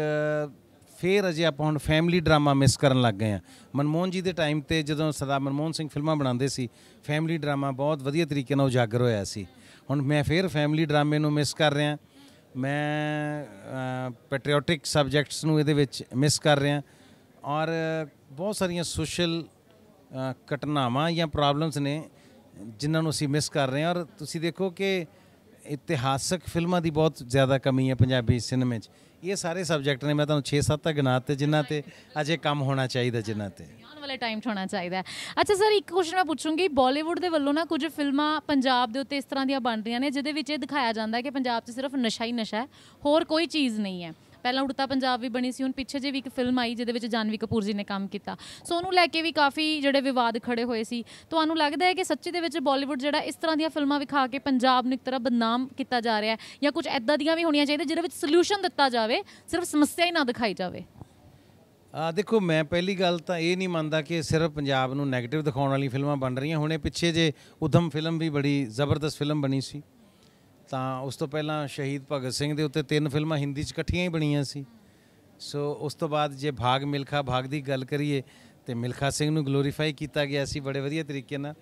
ਫੇਰ ਅਜੇ ਆਪਾਂ ਹੁਣ ਫੈਮਿਲੀ ਡਰਾਮਾ ਮਿਸ ਕਰਨ ਲੱਗ ਗਏ ਆ ਮਨਮੋਹਨ ਜੀ ਦੇ ਟਾਈਮ ਤੇ ਜਦੋਂ ਸਰਦਾਰ ਮਨਮੋਹਨ ਸਿੰਘ ਫਿਲਮਾਂ ਬਣਾਉਂਦੇ ਸੀ ਫੈਮਿਲੀ ਡਰਾਮਾ ਬਹੁਤ ਵਧੀਆ ਤਰੀਕੇ ਨਾਲ ਉਜਾਗਰ ਹੋਇਆ ਸੀ ਹੁਣ ਮੈਂ ਫੇਰ ਫੈਮਿਲੀ ਡਰਾਮੇ ਨੂੰ ਮਿਸ ਕਰ ਰਿਹਾ ਮੈਂ ਪੈਟਰੀਓਟਿਕ ਸਬਜੈਕਟਸ ਨੂੰ ਇਹਦੇ ਵਿੱਚ ਮਿਸ ਕਰ ਰਿਹਾ ਔਰ ਬਹੁਤ ਸਾਰੀਆਂ ਸੋਸ਼ਲ ਘਟਨਾਵਾਂ ਜਾਂ ਪ੍ਰੋਬਲਮਸ ਨੇ ਜਿਨ੍ਹਾਂ ਨੂੰ ਅਸੀਂ ਮਿਸ ਕਰ ਰਹੇ ਹਾਂ ਔਰ ਤੁਸੀਂ ਦੇਖੋ ਕਿ ਇਤਿਹਾਸਕ ਫਿਲਮਾਂ ਦੀ ਬਹੁਤ ਜ਼ਿਆਦਾ ਕਮੀ ਹੈ ਪੰਜਾਬੀ ਸਿਨੇਮੇ 'ਚ ਇਹ ਸਾਰੇ ਸਬਜੈਕਟ ਨੇ ਮੈਂ ਤੁਹਾਨੂੰ 6-7 ਤਾਂ ਗਿਣਾਤੇ ਜਿਨ੍ਹਾਂ ਤੇ ਅਜੇ ਕੰਮ ਹੋਣਾ ਚਾਹੀਦਾ ਜਿਨ੍ਹਾਂ ਤੇ ਆਉਣ ਵਾਲੇ ਟਾਈਮ 'ਚ ਹੋਣਾ ਚਾਹੀਦਾ ਅੱਛਾ ਸਰ ਇੱਕ ਕੁਐਸਚਨ ਮੈਂ ਪੁੱਛੂੰਗੀ ਬਾਲੀਵੁੱਡ ਦੇ ਵੱਲੋਂ ਨਾ ਕੁਝ ਫਿਲਮਾਂ ਪੰਜਾਬ ਦੇ ਉੱਤੇ ਇਸ ਤਰ੍ਹਾਂ ਦੀਆਂ ਬਣ ਰਹੀਆਂ ਨੇ ਜਿਹਦੇ ਵਿੱਚ ਇਹ ਦਿਖਾਇਆ ਜਾਂਦਾ ਕਿ ਪੰਜਾਬ 'ਚ ਸਿਰਫ ਨਸ਼ਾ ਹੀ ਨਸ਼ਾ ਹੈ ਹੋਰ ਕੋਈ ਚੀਜ਼ ਨਹੀਂ ਹੈ ਪਹਿਲਾਂ ਉੜਤਾ ਪੰਜਾਬ ਵੀ ਬਣੀ ਸੀ ਹੁਣ ਪਿੱਛੇ ਜੇ ਵੀ ਇੱਕ ਫਿਲਮ ਆਈ ਜਿਹਦੇ ਵਿੱਚ ਜਾਨਵੀ ਕਪੂਰ ਜੀ ਨੇ ਕੰਮ ਕੀਤਾ ਸੋ ਉਹਨੂੰ ਲੈ ਕੇ ਵੀ ਕਾਫੀ ਜਿਹੜੇ ਵਿਵਾਦ ਖੜੇ ਹੋਏ ਸੀ ਤੁਹਾਨੂੰ ਲੱਗਦਾ ਹੈ ਕਿ ਸੱਚੀ ਦੇ ਵਿੱਚ ਬਾਲੀਵੁੱਡ ਜਿਹੜਾ ਇਸ ਤਰ੍ਹਾਂ ਦੀਆਂ ਫਿਲਮਾਂ ਵਿਖਾ ਕੇ ਪੰਜਾਬ ਨੂੰ ਇੱਕ ਤਰ੍ਹਾਂ ਬਦਨਾਮ ਕੀਤਾ ਜਾ ਰਿਹਾ ਹੈ ਜਾਂ ਕੁਝ ਐਦਾਂ ਦੀਆਂ ਵੀ ਹੋਣੀਆਂ ਚਾਹੀਦੀਆਂ ਜਿਹਦੇ ਵਿੱਚ ਸੋਲੂਸ਼ਨ ਦਿੱਤਾ ਜਾਵੇ ਸਿਰਫ ਸਮੱਸਿਆ ਹੀ ਨਾ ਦਿਖਾਈ ਜਾਵੇ ਆ ਦੇਖੋ ਮੈਂ ਪਹਿਲੀ ਗੱਲ ਤਾਂ ਇਹ ਨਹੀਂ ਮੰਨਦਾ ਕਿ ਸਿਰਫ ਪੰਜਾਬ ਨੂੰ ਨੈਗੇਟਿਵ ਦਿਖਾਉਣ ਵਾਲੀ ਫਿਲਮਾਂ ਬਣ ਰਹੀਆਂ ਹੁਣੇ ਪਿੱਛੇ ਜੇ ਉਧਮ ਫਿਲਮ ਵੀ ਬੜੀ ਜ਼ਬਰਦਸਤ ਫਿਲਮ ਬਣੀ ਸੀ ਤਾਂ ਉਸ ਤੋਂ ਪਹਿਲਾਂ ਸ਼ਹੀਦ ਭਗਤ ਸਿੰਘ ਦੇ ਉੱਤੇ ਤਿੰਨ ਫਿਲਮਾਂ ਹਿੰਦੀ 'ਚ ਇਕੱਠੀਆਂ ਹੀ ਬਣੀਆਂ ਸੀ ਸੋ ਉਸ ਤੋਂ ਬਾਅਦ ਜੇ ਭਾਗ ਮਿਲਖਾ ਭਾਗ ਦੀ ਗੱਲ ਕਰੀਏ ਤੇ ਮਿਲਖਾ ਸਿੰਘ ਨੂੰ ਗਲੋਰੀਫਾਈ ਕੀਤਾ ਗਿਆ ਸੀ ਬੜੇ ਵਧੀਆ ਤਰੀਕੇ ਨਾਲ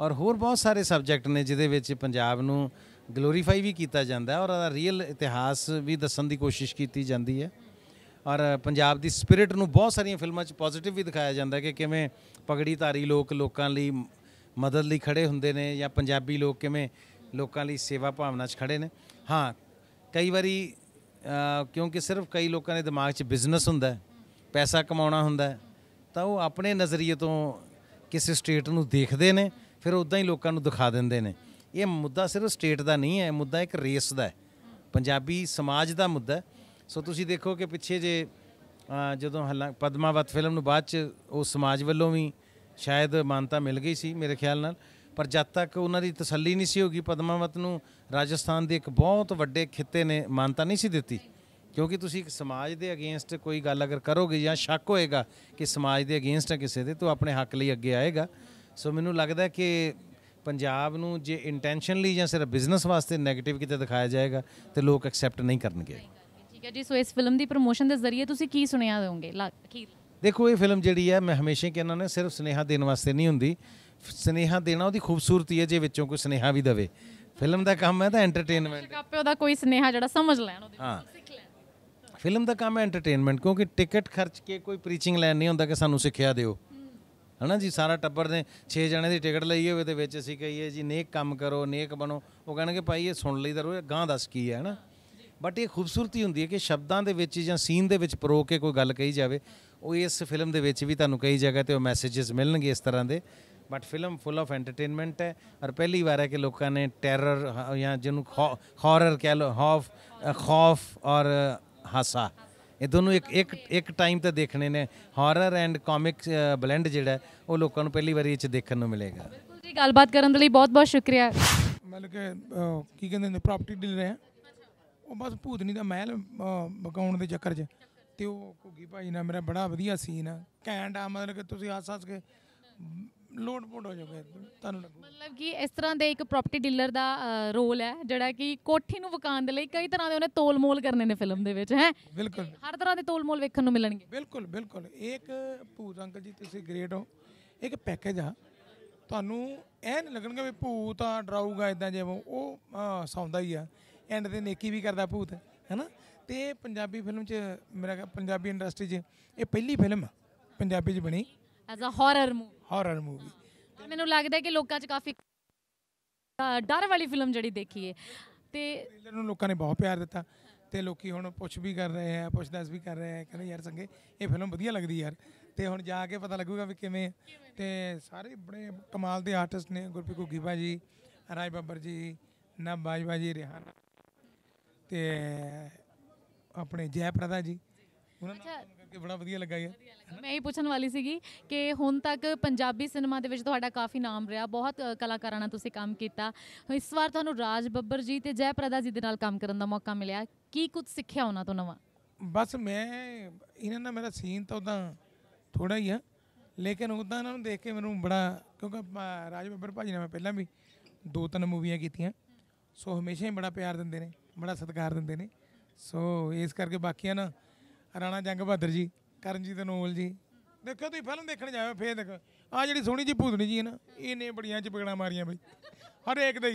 ਔਰ ਹੋਰ ਬਹੁਤ ਸਾਰੇ ਸਬਜੈਕਟ ਨੇ ਜਿਹਦੇ ਵਿੱਚ ਪੰਜਾਬ ਨੂੰ ਗਲੋਰੀਫਾਈ ਵੀ ਕੀਤਾ ਜਾਂਦਾ ਔਰ ਉਹਦਾ ਰੀਅਲ ਇਤਿਹਾਸ ਵੀ ਦੱਸਣ ਦੀ ਕੋਸ਼ਿਸ਼ ਕੀਤੀ ਜਾਂਦੀ ਹੈ ਔਰ ਪੰਜਾਬ ਦੀ ਸਪਿਰਿਟ ਨੂੰ ਬਹੁਤ ਸਾਰੀਆਂ ਫਿਲਮਾਂ 'ਚ ਪੋਜ਼ਿਟਿਵ ਵੀ ਦਿਖਾਇਆ ਜਾਂਦਾ ਕਿ ਕਿਵੇਂ ਪਗੜੀ ਧਾਰੀ ਲੋਕ ਲੋਕਾਂ ਲਈ ਮਦਦ ਲਈ ਖੜੇ ਹੁੰਦੇ ਨੇ ਜਾਂ ਪੰਜਾਬੀ ਲੋਕ ਕਿਵੇਂ ਲੋਕਾਂ ਲਈ ਸੇਵਾ ਭਾਵਨਾ 'ਚ ਖੜੇ ਨੇ ਹਾਂ ਕਈ ਵਾਰੀ ਕਿਉਂਕਿ ਸਿਰਫ ਕਈ ਲੋਕਾਂ ਦੇ ਦਿਮਾਗ 'ਚ ਬਿਜ਼ਨਸ ਹੁੰਦਾ ਹੈ ਪੈਸਾ ਕਮਾਉਣਾ ਹੁੰਦਾ ਹੈ ਤਾਂ ਉਹ ਆਪਣੇ ਨਜ਼ਰੀਏ ਤੋਂ ਕਿਸੇ ਸਟੇਟ ਨੂੰ ਦੇਖਦੇ ਨੇ ਫਿਰ ਉਦਾਂ ਹੀ ਲੋਕਾਂ ਨੂੰ ਦਿਖਾ ਦਿੰਦੇ ਨੇ ਇਹ ਮੁੱਦਾ ਸਿਰਫ ਸਟੇਟ ਦਾ ਨਹੀਂ ਹੈ ਮੁੱਦਾ ਇੱਕ ਰੇਸ ਦਾ ਹੈ ਪੰਜਾਬੀ ਸਮਾਜ ਦਾ ਮੁੱਦਾ ਸੋ ਤੁਸੀਂ ਦੇਖੋ ਕਿ ਪਿੱਛੇ ਜੇ ਜਦੋਂ ਹਲਾ ਪਦਮਾਵਤ ਫਿਲਮ ਨੂੰ ਬਾਅਦ ਚ ਉਹ ਸਮਾਜ ਵੱਲੋਂ ਵੀ ਸ਼ਾਇਦ ਮਾਨਤਾ ਮਿਲ ਗਈ ਸੀ ਮੇਰੇ ਖਿਆਲ ਨਾਲ ਪਰ ਜਦ ਤੱਕ ਉਹਨਾਂ ਦੀ ਤਸੱਲੀ ਨਹੀਂ ਸੀ ਹੋਗੀ ਪਦਮਾਵਤ ਨੂੰ ਰਾਜਸਥਾਨ ਦੇ ਇੱਕ ਬਹੁਤ ਵੱਡੇ ਖਿੱਤੇ ਨੇ ਮਾਨਤਾ ਨਹੀਂ ਸੀ ਦਿੱਤੀ ਕਿਉਂਕਿ ਤੁਸੀਂ ਇੱਕ ਸਮਾਜ ਦੇ ਅਗੇਂਸਟ ਕੋਈ ਗੱਲ ਅਗਰ ਕਰੋਗੇ ਜਾਂ ਸ਼ੱਕ ਹੋਏਗਾ ਕਿ ਸਮਾਜ ਦੇ ਅਗੇਂਸਟ ਹੈ ਕਿਸੇ ਦੇ ਤੋ ਆਪਣੇ ਹੱਕ ਲਈ ਅੱਗੇ ਆਏਗਾ ਸੋ ਮੈਨੂੰ ਲੱਗਦਾ ਕਿ ਪੰਜਾਬ ਨੂੰ ਜੇ ਇੰਟੈਂਸ਼ਨਲੀ ਜਾਂ ਸਿਰਫ ਬਿਜ਼ਨਸ ਵਾਸਤੇ 네ਗੇਟਿਵ ਕਿਤੇ ਦਿਖਾਇਆ ਜਾਏਗਾ ਤੇ ਲੋਕ ਐਕਸੈਪਟ ਨਹੀਂ ਕਰਨਗੇ ਠੀਕ ਹੈ ਜੀ ਸੋ ਇਸ ਫਿਲਮ ਦੀ ਪ੍ਰੋਮੋਸ਼ਨ ਦੇ ਜ਼ਰੀਏ ਤੁਸੀਂ ਕੀ ਸੁਣਿਆ ਹੋਵੋਗੇ ਦੇਖੋ ਇਹ ਫਿਲਮ ਜਿਹੜੀ ਹੈ ਮੈਂ ਹਮੇਸ਼ਾ ਹੀ ਕਹਿੰਦਾ ਨੇ ਸਿਰਫ ਸੁਨੇਹਾ ਦੇਣ ਵਾਸਤੇ ਨਹੀਂ ਹੁੰਦੀ ਸਨੇਹਾ ਦੇਣਾ ਉਹਦੀ ਖੂਬਸੂਰਤੀ ਹੈ ਜੇ ਵਿੱਚੋਂ ਕੋਈ ਸਨੇਹਾ ਵੀ ਦਵੇ ਫਿਲਮ ਦਾ ਕੰਮ ਹੈ ਤਾਂ ਐਂਟਰਟੇਨਮੈਂਟ ਕਾਪੇ ਉਹਦਾ ਕੋਈ ਸਨੇਹਾ ਜਿਹੜਾ ਸਮਝ ਲੈਣ ਉਹਦੇ ਹਾਂ ਫਿਲਮ ਦਾ ਕੰਮ ਹੈ ਐਂਟਰਟੇਨਮੈਂਟ ਕਿਉਂਕਿ ਟਿਕਟ ਖਰਚ ਕੇ ਕੋਈ ਪ੍ਰੀਚਿੰਗ ਲੈਣ ਨਹੀਂ ਹੁੰਦਾ ਕਿ ਸਾਨੂੰ ਸਿੱਖਿਆ ਦਿਓ ਹਨਾ ਜੀ ਸਾਰਾ ਟੱਬਰ ਨੇ 6 ਜਣੇ ਦੀ ਟਿਕਟ ਲਈ ਹੋਵੇ ਤੇ ਵਿੱਚ ਅਸੀਂ ਕਹੀਏ ਜੀ ਨੇਕ ਕੰਮ ਕਰੋ ਨੇਕ ਬਣੋ ਉਹ ਕਹਣਗੇ ਭਾਈ ਇਹ ਸੁਣ ਲਈ ਦਰੋ ਗਾਂ ਦੱਸ ਕੀ ਹੈ ਹਨਾ ਬਟ ਇਹ ਖੂਬਸੂਰਤੀ ਹੁੰਦੀ ਹੈ ਕਿ ਸ਼ਬਦਾਂ ਦੇ ਵਿੱਚ ਜਾਂ ਸੀਨ ਦੇ ਵਿੱਚ ਪਰੋ ਕੇ ਕੋਈ ਗੱਲ ਕਹੀ ਜਾਵੇ ਉਹ ਇਸ ਫਿਲਮ ਦੇ ਵਿੱਚ ਵੀ ਤੁਹਾਨੂੰ ਕਈ ਜਗ੍ਹਾ ਤੇ ਉਹ ਮੈਸੇजेस ਮਿਲਣਗੇ ਇਸ ਤਰ੍ਹਾਂ ਦੇ but film full of entertainment ਹੈ ਔਰ ਪਹਿਲੀ ਵਾਰ ਹੈ ਕਿ ਲੋਕਾਂ ਨੇ ਟੈਰਰ ਜਾਂ ਜਿਹਨੂੰ ਹਾਰਰ ਕਹ ਲੋ ਖੌਫ ਖੌਫ ਔਰ ਹਾਸਾ ਇਹ ਦੋਨੋਂ ਇੱਕ ਇੱਕ ਇੱਕ ਟਾਈਮ ਤੇ ਦੇਖਣੇ ਨੇ ਹਾਰਰ ਐਂਡ ਕਾਮਿਕ ਬਲੈਂਡ ਜਿਹੜਾ ਉਹ ਲੋਕਾਂ ਨੂੰ ਪਹਿਲੀ ਵਾਰੀ ਇਹ ਚ ਦੇਖਣ ਨੂੰ ਮਿਲੇਗਾ ਬਿਲਕੁਲ ਜੀ ਗੱਲਬਾਤ ਕਰਨ ਦੇ ਲਈ ਬਹੁਤ-ਬਹੁਤ ਸ਼ੁਕਰੀਆ ਮਤਲਬ ਕਿ ਕੀ ਕਹਿੰਦੇ ਨੇ ਪ੍ਰਾਪਰਟੀ ਡੀਲਰ ਹੈ ਉਹ ਬਸ ਭੂਤਨੀ ਦਾ ਮਹਿਲ ਬਕਾਉਣ ਦੇ ਚੱਕਰ 'ਚ ਤੇ ਉਹ ਘੁੱਗੀ ਭਾਈ ਨਾਲ ਮੇਰਾ ਬੜਾ ਵਧੀਆ ਸੀਨ ਆ ਕੈਂਡ ਆ ਮਤਲਬ ਕਿ ਤੁਸੀਂ ਹੱਸ ਹੱਸ ਕੇ ਲੋਡਪੋਡ ਹੋ ਜਾਵੇ ਤੁਹਾਨੂੰ ਲੱਗੂ ਮਤਲਬ ਕਿ ਇਸ ਤਰ੍ਹਾਂ ਦੇ ਇੱਕ ਪ੍ਰਾਪਰਟੀ ਡੀਲਰ ਦਾ ਰੋਲ ਹੈ ਜਿਹੜਾ ਕਿ ਕੋਠੀ ਨੂੰ ਵਕਾਨ ਦੇ ਲਈ ਕਈ ਤਰ੍ਹਾਂ ਦੇ ਉਹਨੇ ਤੋਲਮੋਲ ਕਰਨੇ ਨੇ ਫਿਲਮ ਦੇ ਵਿੱਚ ਹੈ ਬਿਲਕੁਲ ਹਰ ਤਰ੍ਹਾਂ ਦੇ ਤੋਲਮੋਲ ਵੇਖਣ ਨੂੰ ਮਿਲਣਗੇ ਬਿਲਕੁਲ ਬਿਲਕੁਲ ਇੱਕ ਭੂਤ ਅੰਕਲ ਜੀ ਤੁਸੀਂ ਗ੍ਰੇਟ ਹੋ ਇੱਕ ਪੈਕੇਜ ਆ ਤੁਹਾਨੂੰ ਇਹ ਨਹੀਂ ਲੱਗਣਗੇ ਵੀ ਭੂਤ ਆ ਡਰਾਊਗਾ ਇਦਾਂ ਜਿਵੇਂ ਉਹ ਸੌਂਦਾ ਹੀ ਆ ਐਂਡ ਤੇ ਨੇਕੀ ਵੀ ਕਰਦਾ ਭੂਤ ਹੈਨਾ ਤੇ ਪੰਜਾਬੀ ਫਿਲਮ 'ਚ ਮੇਰਾ ਪੰਜਾਬੀ ਇੰਡਸਟਰੀ 'ਚ ਇਹ ਪਹਿਲੀ ਫਿਲਮ ਪੰਜਾਬੀ 'ਚ ਬਣੀ as a horror movie horror movie ਮੈਨੂੰ ਲੱਗਦਾ ਕਿ ਲੋਕਾਂ 'ਚ ਕਾਫੀ ਡਰ ਵਾਲੀ ਫਿਲਮ ਜਿਹੜੀ ਦੇਖੀ ਹੈ ਤੇ ਟ੍ਰੇਲਰ ਨੂੰ ਲੋਕਾਂ ਨੇ ਬਹੁਤ ਪਿਆਰ ਦਿੱਤਾ ਤੇ ਲੋਕੀ ਹੁਣ ਪੁੱਛ ਵੀ ਕਰ ਰਹੇ ਆ ਪੁੱਛਦਾਸ ਵੀ ਕਰ ਰਹੇ ਆ ਕਹਿੰਦੇ ਯਾਰ ਸੰਗੇ ਇਹ ਫਿਲਮ ਵਧੀਆ ਲੱਗਦੀ ਯਾਰ ਤੇ ਹੁਣ ਜਾ ਕੇ ਪਤਾ ਲੱਗੂਗਾ ਵੀ ਕਿਵੇਂ ਤੇ ਸਾਰੇ ਬੜੇ ਕਮਾਲ ਦੇ ਆਰਟਿਸਟ ਨੇ ਗੁਰਪ੍ਰੀਤ ਘੁੱਗੀ ਭਾਜੀ ਰਾਜ ਬੱਬਰ ਜੀ ਨਾ ਬਾਜਵਾ ਜੀ ਰਿਹਾਨਾ ਤੇ ਆਪਣੇ ਜੈ ਪ੍ਰਦਾ ਜੀ ਉਹਨਾਂ ਨਾਲ ਅੱਛਾ। ਕਰਕੇ ਬੜਾ ਵਧੀਆ ਲੱਗਾ ਯਾਰ ਮੈਂ ਇਹ ਪੁੱਛਣ ਵਾਲੀ ਸੀਗੀ ਕਿ ਹੁਣ ਤੱਕ ਪੰਜਾਬੀ ਸਿਨੇਮਾ ਦੇ ਵਿੱਚ ਤੁਹਾਡਾ ਕਾਫੀ ਨਾਮ ਰਿਹਾ ਬਹੁਤ ਕਲਾਕਾਰਾਂ ਨਾਲ ਤੁਸੀਂ ਕੰਮ ਕੀਤਾ ਇਸ ਵਾਰ ਤੁਹਾਨੂੰ ਰਾਜ ਬੱਬਰ ਜੀ ਤੇ ਜੈ ਪ੍ਰਦਾ ਜੀ ਦੇ ਨਾਲ ਕੰਮ ਕਰਨ ਦਾ ਮੌਕਾ ਮਿਲਿਆ ਕੀ ਕੁਝ ਸਿੱਖਿਆ ਉਹਨਾਂ ਤੋਂ ਨਵਾਂ ਬਸ ਮੈਂ ਇਹਨਾਂ ਨਾਲ ਮੇਰਾ ਸੀਨ ਤਾਂ ਉਦਾਂ ਥੋੜਾ ਹੀ ਆ ਲੇਕਿਨ ਉਦਾਂ ਇਹਨਾਂ ਨੂੰ ਦੇਖ ਕੇ ਮੈਨੂੰ ਬੜਾ ਕਿਉਂਕਿ ਰਾਜ ਬੱਬਰ ਭਾਜੀ ਨਾਲ ਮੈਂ ਪਹਿਲਾਂ ਵੀ ਦੋ ਤਿੰਨ ਮੂਵੀਆਂ ਕੀਤੀਆਂ ਸੋ ਹਮੇਸ਼ਾ ਹੀ ਬੜਾ ਪਿਆਰ ਦਿੰਦੇ ਨੇ ਬੜਾ ਸਤਿਕਾਰ ਦਿੰਦੇ ਨੇ ਸੋ ਇਸ ਕਰਕੇ ਬਾਕੀਆਂ ਨਾ ਰਾਣਾ ਜੰਗ ਬਹਾਦਰ ਜੀ ਕਰਨਜੀਤ ਨੋਲ ਜੀ ਦੇਖੋ ਤੁਸੀਂ ਫਿਲਮ ਦੇਖਣ ਜਾਇਓ ਫੇਰ ਦੇਖ ਆ ਜਿਹੜੀ ਸੋਹਣੀ ਜੀ ਭੂਤਣੀ ਜੀ ਹੈ ਨਾ ਇਹਨੇ ਬੜੀਆਂ ਚਪੇੜਾਂ ਮਾਰੀਆਂ ਬਈ ਹਰੇਕ ਦੇ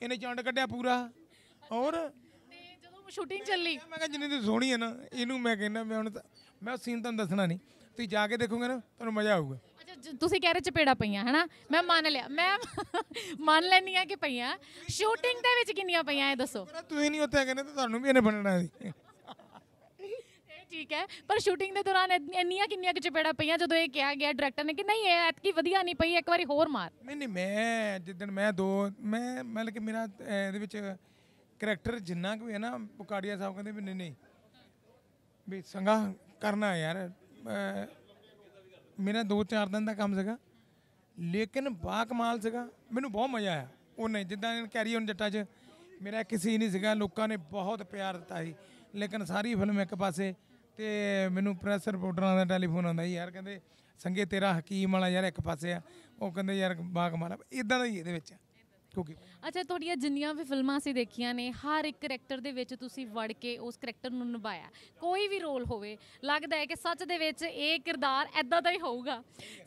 ਇਹਨੇ ਚੰਡ ਕੱਢਿਆ ਪੂਰਾ ਔਰ ਤੇ ਜਦੋਂ ਸ਼ੂਟਿੰਗ ਚੱਲੀ ਮੈਂ ਕਿਹਾ ਜਿੰਨੀ ਤੇ ਸੋਹਣੀ ਹੈ ਨਾ ਇਹਨੂੰ ਮੈਂ ਕਹਿੰਦਾ ਮੈਂ ਹੁਣ ਮੈਂ ਸੀਨ ਤੁਹਾਨੂੰ ਦੱਸਣਾ ਨਹੀਂ ਤੁਸੀਂ ਜਾ ਕੇ ਦੇਖੋਗੇ ਨਾ ਤੁਹਾਨੂੰ ਮਜ਼ਾ ਆਊਗਾ ਅੱਛਾ ਤੁਸੀਂ ਕਹਿ ਰਹੇ ਚਪੇੜਾ ਪਈਆਂ ਹਨਾ ਮੈਂ ਮੰਨ ਲਿਆ ਮੈਂ ਮੰਨ ਲੈਣੀ ਆ ਕਿ ਪਈਆਂ ਸ਼ੂਟਿੰਗ ਦੇ ਵਿੱਚ ਕਿੰਨੀਆਂ ਪਈਆਂ ਇਹ ਦੱਸੋ ਤੁਸੀਂ ਨਹੀਂ ਉੱਥੇ ਕਹਿੰਦੇ ਤੁਹਾਨੂੰ ਵੀ ਇਹਨੇ ਬਣਨਾ ਸੀ ਠੀਕ ਹੈ ਪਰ ਸ਼ੂਟਿੰਗ ਦੇ ਦੌਰਾਨ ਇੰਨੀਆਂ ਕਿੰਨੀਆਂ ਕਿ ਚਪੇੜਾ ਪਈਆਂ ਜਦੋਂ ਇਹ ਕਿਹਾ ਗਿਆ ਡਾਇਰੈਕਟਰ ਨੇ ਕਿ ਨਹੀਂ ਇਹ ਐਤਕੀ ਵਧੀਆ ਨਹੀਂ ਪਈ ਇੱਕ ਵਾਰੀ ਹੋਰ ਮਾਰ ਨਹੀਂ ਨਹੀਂ ਮੈਂ ਜਿੱਦਣ ਮੈਂ ਦੋ ਮੈਂ ਮਤਲਬ ਕਿ ਮੇਰਾ ਇਹਦੇ ਵਿੱਚ ਕਰੈਕਟਰ ਜਿੰਨਾ ਕੁ ਵੀ ਹੈ ਨਾ ਪੁਕਾੜੀਆ ਸਾਹਿਬ ਕਹਿੰਦੇ ਵੀ ਨਹੀਂ ਨਹੀਂ ਵੀ ਸੰਗਾ ਕਰਨਾ ਯਾਰ ਮੇਰਾ ਦੋ ਚਾਰ ਦਿਨ ਦਾ ਕੰਮ ਸੀਗਾ ਲੇਕਿਨ ਬਾ ਕਮਾਲ ਸੀਗਾ ਮੈਨੂੰ ਬਹੁਤ ਮਜ਼ਾ ਆਇਆ ਉਹ ਨਹੀਂ ਜਿੱਦਾਂ ਕੈਰੀ ਔਨ ਜੱਟਾ 'ਚ ਮੇਰਾ ਕਿਸੇ ਨਹੀਂ ਸੀਗਾ ਲੋਕਾਂ ਨੇ ਬਹੁਤ ਪਿਆਰ ਦਿੱਤਾ ਸੀ ਲੇਕਿਨ ਸਾਰੀ ਫਿਲਮ ਇੱਕ ਪਾਸੇ ਤੇ ਮੈਨੂੰ ਪ੍ਰੈਸ ਰਿਪੋਰਟਰਾਂ ਦਾ ਟੈਲੀਫੋਨ ਆਉਂਦਾ ਯਾਰ ਕਹਿੰਦੇ ਸੰਗੇ ਤੇਰਾ ਹਕੀਮ ਵਾਲਾ ਯਾਰ ਇੱਕ ਪਾਸੇ ਆ ਉਹ ਕਹਿੰਦੇ ਯਾਰ ਬਾਗ ਮਾਰਾ ਇਦਾਂ ਦਾ ਹੀ ਇਹਦੇ ਵਿੱਚ ਕਿਉਂਕਿ ਅੱਛਾ ਤੁਹਾਡੀਆਂ ਜਿੰਨੀਆਂ ਵੀ ਫਿਲਮਾਂ ਅਸੀਂ ਦੇਖੀਆਂ ਨੇ ਹਰ ਇੱਕ ਕੈਰੈਕਟਰ ਦੇ ਵਿੱਚ ਤੁਸੀਂ ਵੜ ਕੇ ਉਸ ਕੈਰੈਕਟਰ ਨੂੰ ਨਿਭਾਇਆ ਕੋਈ ਵੀ ਰੋਲ ਹੋਵੇ ਲੱਗਦਾ ਹੈ ਕਿ ਸੱਚ ਦੇ ਵਿੱਚ ਇਹ ਕਿਰਦਾਰ ਐਦਾਂ ਦਾ ਹੀ ਹੋਊਗਾ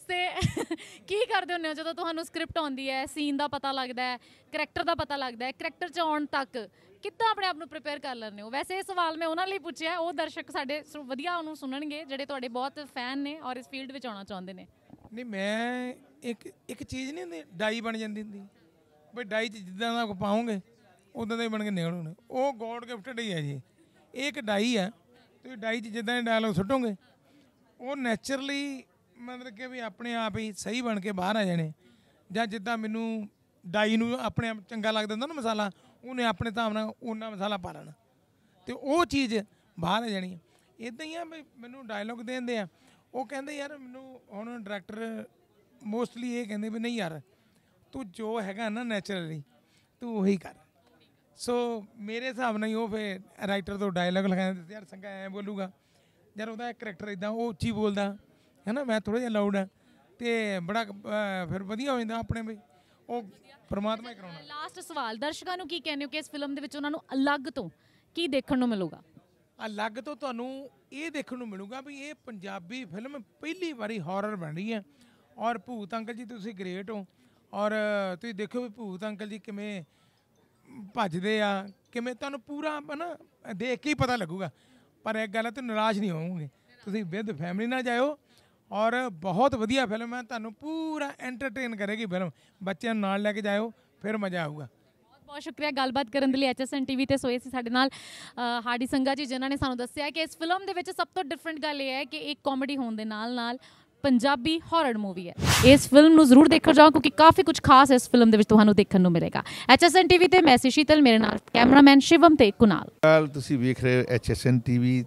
ਤੇ ਕੀ ਕਰਦੇ ਹੁੰਦੇ ਹੋ ਜਦੋਂ ਤੁਹਾਨੂੰ ਸਕ੍ਰਿਪਟ ਆਉਂਦੀ ਹੈ ਸੀਨ ਦਾ ਪਤਾ ਲੱਗਦਾ ਹੈ ਕੈਰੈਕਟਰ ਦਾ ਪਤਾ ਲੱਗਦਾ ਹੈ ਕੈਰੈਕਟਰ 'ਚ ਆਉਣ ਤੱਕ ਕਿੱਦਾਂ ਆਪਣੇ ਆਪ ਨੂੰ ਪ੍ਰਿਪੇਅਰ ਕਰ ਲੈਂਦੇ ਹੋ ਵੈਸੇ ਇਹ ਸਵਾਲ ਮੈਂ ਉਹਨਾਂ ਲਈ ਪੁੱਛਿਆ ਉਹ ਦਰਸ਼ਕ ਸਾਡੇ ਵਧੀਆ ਉਹਨੂੰ ਸੁਣਨਗੇ ਜਿਹੜੇ ਤੁਹਾਡੇ ਬਹੁਤ ਫੈਨ ਨੇ ਔਰ ਇਸ ਫੀਲਡ ਵਿੱਚ ਆਉਣਾ ਚਾਹੁੰਦੇ ਨੇ ਨਹੀਂ ਮੈਂ ਇੱਕ ਇੱਕ ਚੀਜ਼ ਨਹੀਂ ਹੁੰਦੀ ਡਾਈ ਬਣ ਜਾਂਦੀ ਹੁੰਦੀ ਬਈ ਡਾਈ ਚ ਜਿੱਦਾਂ ਦਾ ਕੋ ਪਾਉਂਗੇ ਉਦਾਂ ਦਾ ਹੀ ਬਣ ਕੇ ਨਿਕਲ ਨੇ ਉਹ ਗੋਡ ਗਿਫਟਡ ਹੀ ਹੈ ਜੀ ਇਹ ਇੱਕ ਡਾਈ ਹੈ ਤੁਸੀਂ ਡਾਈ ਚ ਜਿੱਦਾਂ ਹੀ ਡਾਇਲੋਗ ਸੁੱਟੋਗੇ ਉਹ ਨੇਚਰਲੀ ਮਤਲਬ ਕਿ ਵੀ ਆਪਣੇ ਆਪ ਹੀ ਸਹੀ ਬਣ ਕੇ ਬਾਹਰ ਆ ਜਾਣੇ ਜਾਂ ਜਿੱਦਾਂ ਮੈਨੂੰ ਡਾਈ ਨੂੰ ਆਪਣੇ ਆਪ ਚੰਗਾ ਲੱਗਦਾ ਹੁੰਦਾ ਨਾ ਮਸਾਲਾ ਉਹਨੇ ਆਪਣੇ ਹਿਸਾਬ ਨਾਲ ਉਹਨਾਂ ਮਸਾਲਾ ਪਾ ਲੈਣਾ ਤੇ ਉਹ ਚੀਜ਼ ਬਾਹਰ ਆ ਜਾਣੀ ਇਦਾਂ ਹੀ ਆ ਮੈਨੂੰ ਡਾਇਲੌਗ ਦੇਂਦੇ ਆ ਉਹ ਕਹਿੰਦੇ ਯਾਰ ਮੈਨੂੰ ਹੁਣ ਡਾਇਰੈਕਟਰ ਮੋਸਟਲੀ ਇਹ ਕਹਿੰਦੇ ਵੀ ਨਹੀਂ ਯਾਰ ਤੂੰ ਜੋ ਹੈਗਾ ਨਾ ਨੇਚਰਲੀ ਤੂੰ ਉਹੀ ਕਰ ਸੋ ਮੇਰੇ ਹਿਸਾਬ ਨਾਲ ਉਹ ਫੇ ਰਾਈਟਰ ਤੋਂ ਡਾਇਲੌਗ ਲਗਾਉਂਦੇ ਯਾਰ ਸੰਗਾ ਐ ਬੋਲੂਗਾ ਯਾਰ ਉਹਦਾ ਕੈਰੈਕਟਰ ਇਦਾਂ ਉਹ ਉੱਚੀ ਬੋਲਦਾ ਹੈ ਨਾ ਮੈਂ ਥੋੜਾ ਜਿਹਾ ਲਾਊਡ ਆ ਤੇ ਬੜਾ ਫਿਰ ਵਧੀਆ ਹੋ ਜਾਂਦਾ ਆਪਣੇ ਵੀ ਉਹ ਪ੍ਰਮਾਤਮਾ ਹੀ ਕਰਾਉਣਾ ਲਾਸਟ ਸਵਾਲ ਦਰਸ਼ਕਾਂ ਨੂੰ ਕੀ ਕਹਿੰਦੇ ਹੋ ਕਿ ਇਸ ਫਿਲਮ ਦੇ ਵਿੱਚ ਉਹਨਾਂ ਨੂੰ ਅਲੱਗ ਤੋਂ ਕੀ ਦੇਖਣ ਨੂੰ ਮਿਲੂਗਾ ਅਲੱਗ ਤੋਂ ਤੁਹਾਨੂੰ ਇਹ ਦੇਖਣ ਨੂੰ ਮਿਲੂਗਾ ਵੀ ਇਹ ਪੰਜਾਬੀ ਫਿਲਮ ਪਹਿਲੀ ਵਾਰੀ ਹਾਰਰ ਬਣ ਰਹੀ ਹੈ ਔਰ ਭੂਤ ਅੰਕਲ ਜੀ ਤੁਸੀਂ ਗ੍ਰੇਟ ਹੋ ਔਰ ਤੁਸੀਂ ਦੇਖੋ ਵੀ ਭੂਤ ਅੰਕਲ ਜੀ ਕਿਵੇਂ ਭੱਜਦੇ ਆ ਕਿਵੇਂ ਤੁਹਾਨੂੰ ਪੂਰਾ ਨਾ ਦੇਖ ਕੇ ਹੀ ਪਤਾ ਲੱਗੂਗਾ ਪਰ ਇੱਕ ਗੱਲ ਤੁਸੀਂ ਨਿਰਾਸ਼ ਨਹੀਂ ਹੋਵੋਗੇ ਤੁਸੀਂ ਵਿਦ ਫੈਮਿਲੀ ਨਾਲ ਜਾਇਓ ਔਰ ਬਹੁਤ ਵਧੀਆ ਫਿਲਮ ਹੈ ਤੁਹਾਨੂੰ ਪੂਰਾ ਐਂਟਰਟੇਨ ਕਰੇਗੀ ਫਿਲਮ ਬੱਚਿਆਂ ਨਾਲ ਲੈ ਕੇ ਜਾਇਓ ਫਿਰ ਮਜ਼ਾ ਆਊਗਾ ਬਹੁਤ ਸ਼ੁਕਰੀਆ ਗੱਲਬਾਤ ਕਰਨ ਦੇ ਲਈ ਐਚਐਸਐਨ ਟੀਵੀ ਤੇ ਸੋਏ ਸੀ ਸਾਡੇ ਨਾਲ ਹਾਰਦੀ ਸੰਗਾ ਜੀ ਜਿਨ੍ਹਾਂ ਨੇ ਸਾਨੂੰ ਦੱਸਿਆ ਕਿ ਇਸ ਫਿਲਮ ਦੇ ਵਿੱਚ ਸਭ ਤੋਂ ਡਿਫਰੈਂਟ ਗੱਲ ਇਹ ਹੈ ਕਿ ਇੱਕ ਕਾਮੇਡੀ ਹੋਣ ਦੇ ਨਾਲ ਨਾਲ ਪੰਜਾਬੀ ਹਾਰਰ ਮੂਵੀ ਹੈ ਇਸ ਫਿਲਮ ਨੂੰ ਜ਼ਰੂਰ ਦੇਖੋ ਜਾਓ ਕਿਉਂਕਿ ਕਾਫੀ ਕੁਝ ਖਾਸ ਇਸ ਫਿਲਮ ਦੇ ਵਿੱਚ ਤੁਹਾਨੂੰ ਦੇਖਣ ਨੂੰ ਮਿਲੇਗਾ ਐਚਐਸਐਨ ਟੀਵੀ ਤੇ ਮੈਂ ਸ਼ੀਤਲ ਮੇਰੇ ਨਾਲ ਕੈਮਰਾਮੈਨ ਸ਼ਿਵਮ ਤੇ ਕੁਨਾਲ ਤੁਸੀਂ ਵੇਖ ਰਹੇ ਹੋ ਐਚਐਸਐਨ ਟੀਵੀ